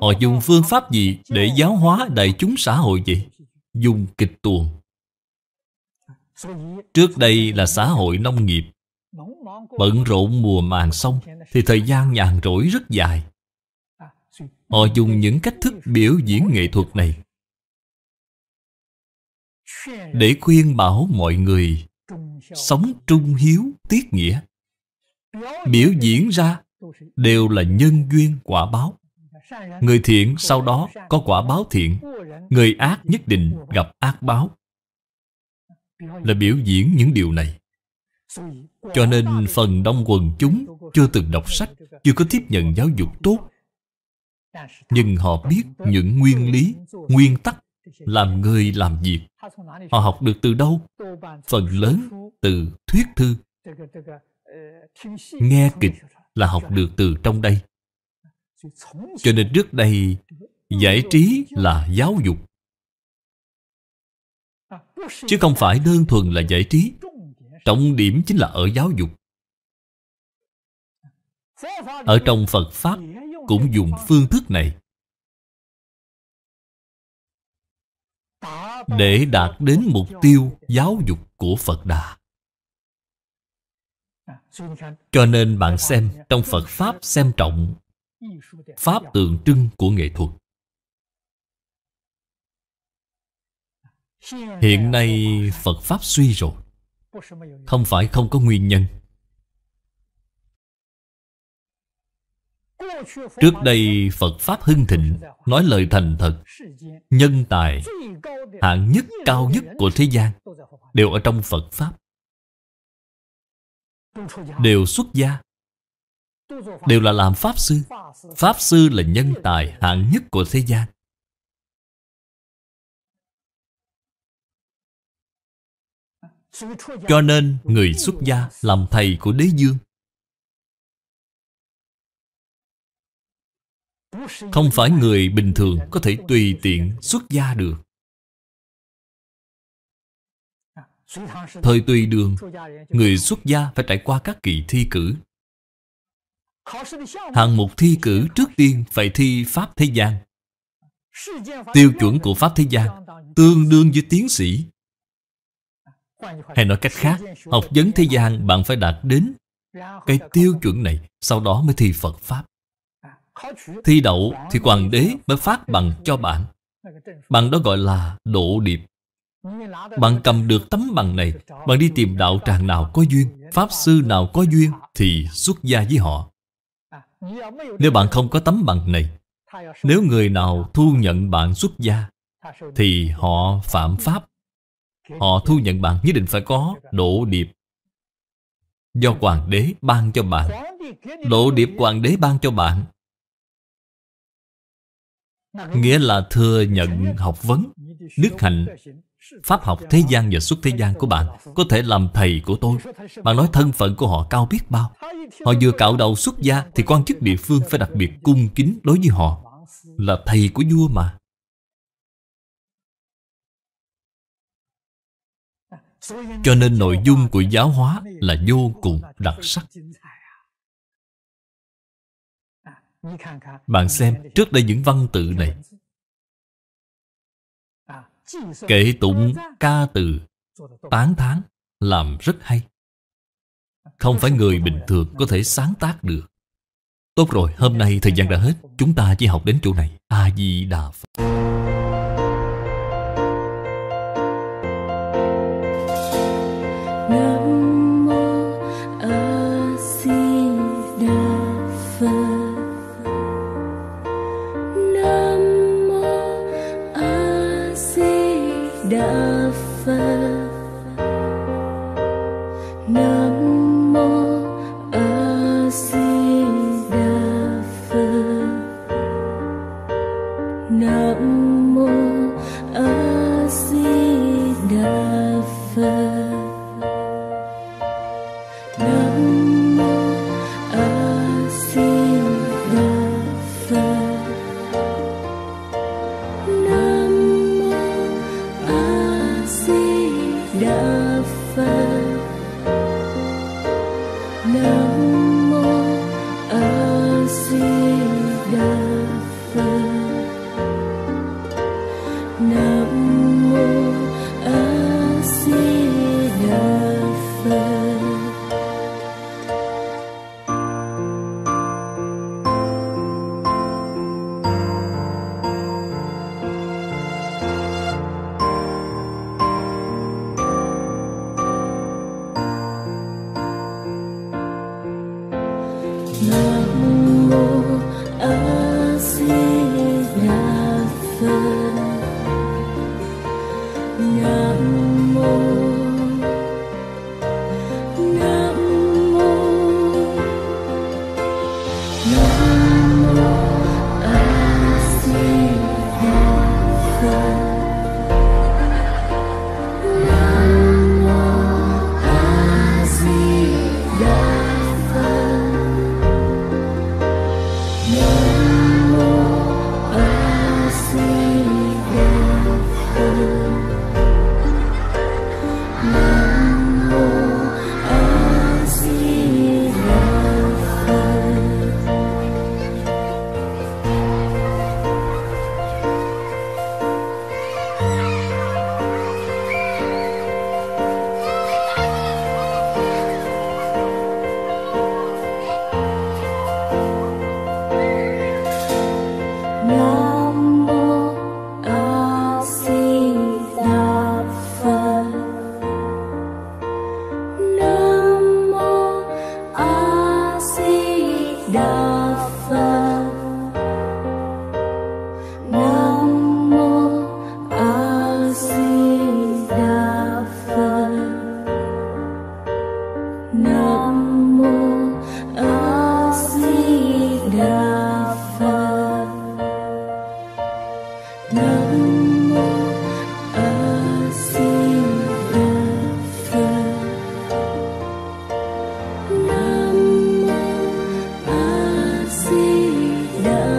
họ dùng phương pháp gì để giáo hóa đại chúng xã hội vậy dùng kịch tuồng trước đây là xã hội nông nghiệp bận rộn mùa màng xong thì thời gian nhàn rỗi rất dài họ dùng những cách thức biểu diễn nghệ thuật này để khuyên bảo mọi người sống trung hiếu tiết nghĩa biểu diễn ra đều là nhân duyên quả báo người thiện sau đó có quả báo thiện người ác nhất định gặp ác báo là biểu diễn những điều này cho nên phần đông quần chúng chưa từng đọc sách chưa có tiếp nhận giáo dục tốt nhưng họ biết những nguyên lý nguyên tắc làm người làm việc Họ học được từ đâu? Phần lớn từ thuyết thư. Nghe kịch là học được từ trong đây. Cho nên trước đây giải trí là giáo dục. Chứ không phải đơn thuần là giải trí. Trọng điểm chính là ở giáo dục. Ở trong Phật Pháp cũng dùng phương thức này để đạt đến mục tiêu giáo dục của Phật Đà. Cho nên bạn xem trong Phật Pháp xem trọng Pháp tượng trưng của nghệ thuật. Hiện nay Phật Pháp suy rồi Không phải không có nguyên nhân Trước đây Phật Pháp hưng thịnh Nói lời thành thật Nhân tài Hạng nhất cao nhất của thế gian Đều ở trong Phật Pháp Đều xuất gia Đều là làm Pháp Sư Pháp Sư là nhân tài hạng nhất của thế gian Cho nên người xuất gia làm thầy của đế dương Không phải người bình thường có thể tùy tiện xuất gia được Thời tùy đường Người xuất gia phải trải qua các kỳ thi cử Hạng mục thi cử trước tiên phải thi Pháp Thế gian Tiêu chuẩn của Pháp Thế gian Tương đương với tiến sĩ Hay nói cách khác Học vấn thế gian bạn phải đạt đến Cái tiêu chuẩn này Sau đó mới thi Phật Pháp Thi đậu thì hoàng đế mới phát bằng cho bạn Bằng đó gọi là độ điệp Bạn cầm được tấm bằng này Bạn đi tìm đạo tràng nào có duyên Pháp sư nào có duyên Thì xuất gia với họ Nếu bạn không có tấm bằng này Nếu người nào thu nhận bạn xuất gia Thì họ phạm pháp Họ thu nhận bạn nhất định phải có độ điệp Do hoàng đế ban cho bạn Độ điệp hoàng đế ban cho bạn Nghĩa là thừa nhận học vấn Đức hạnh Pháp học thế gian và xuất thế gian của bạn Có thể làm thầy của tôi Bạn nói thân phận của họ cao biết bao Họ vừa cạo đầu xuất gia Thì quan chức địa phương phải đặc biệt cung kính đối với họ Là thầy của vua mà Cho nên nội dung của giáo hóa là vô cùng đặc sắc bạn xem trước đây những văn tự này Kệ tụng ca từ Tán tháng Làm rất hay Không phải người bình thường có thể sáng tác được Tốt rồi, hôm nay thời gian đã hết Chúng ta chỉ học đến chỗ này A-di-đà Phật đời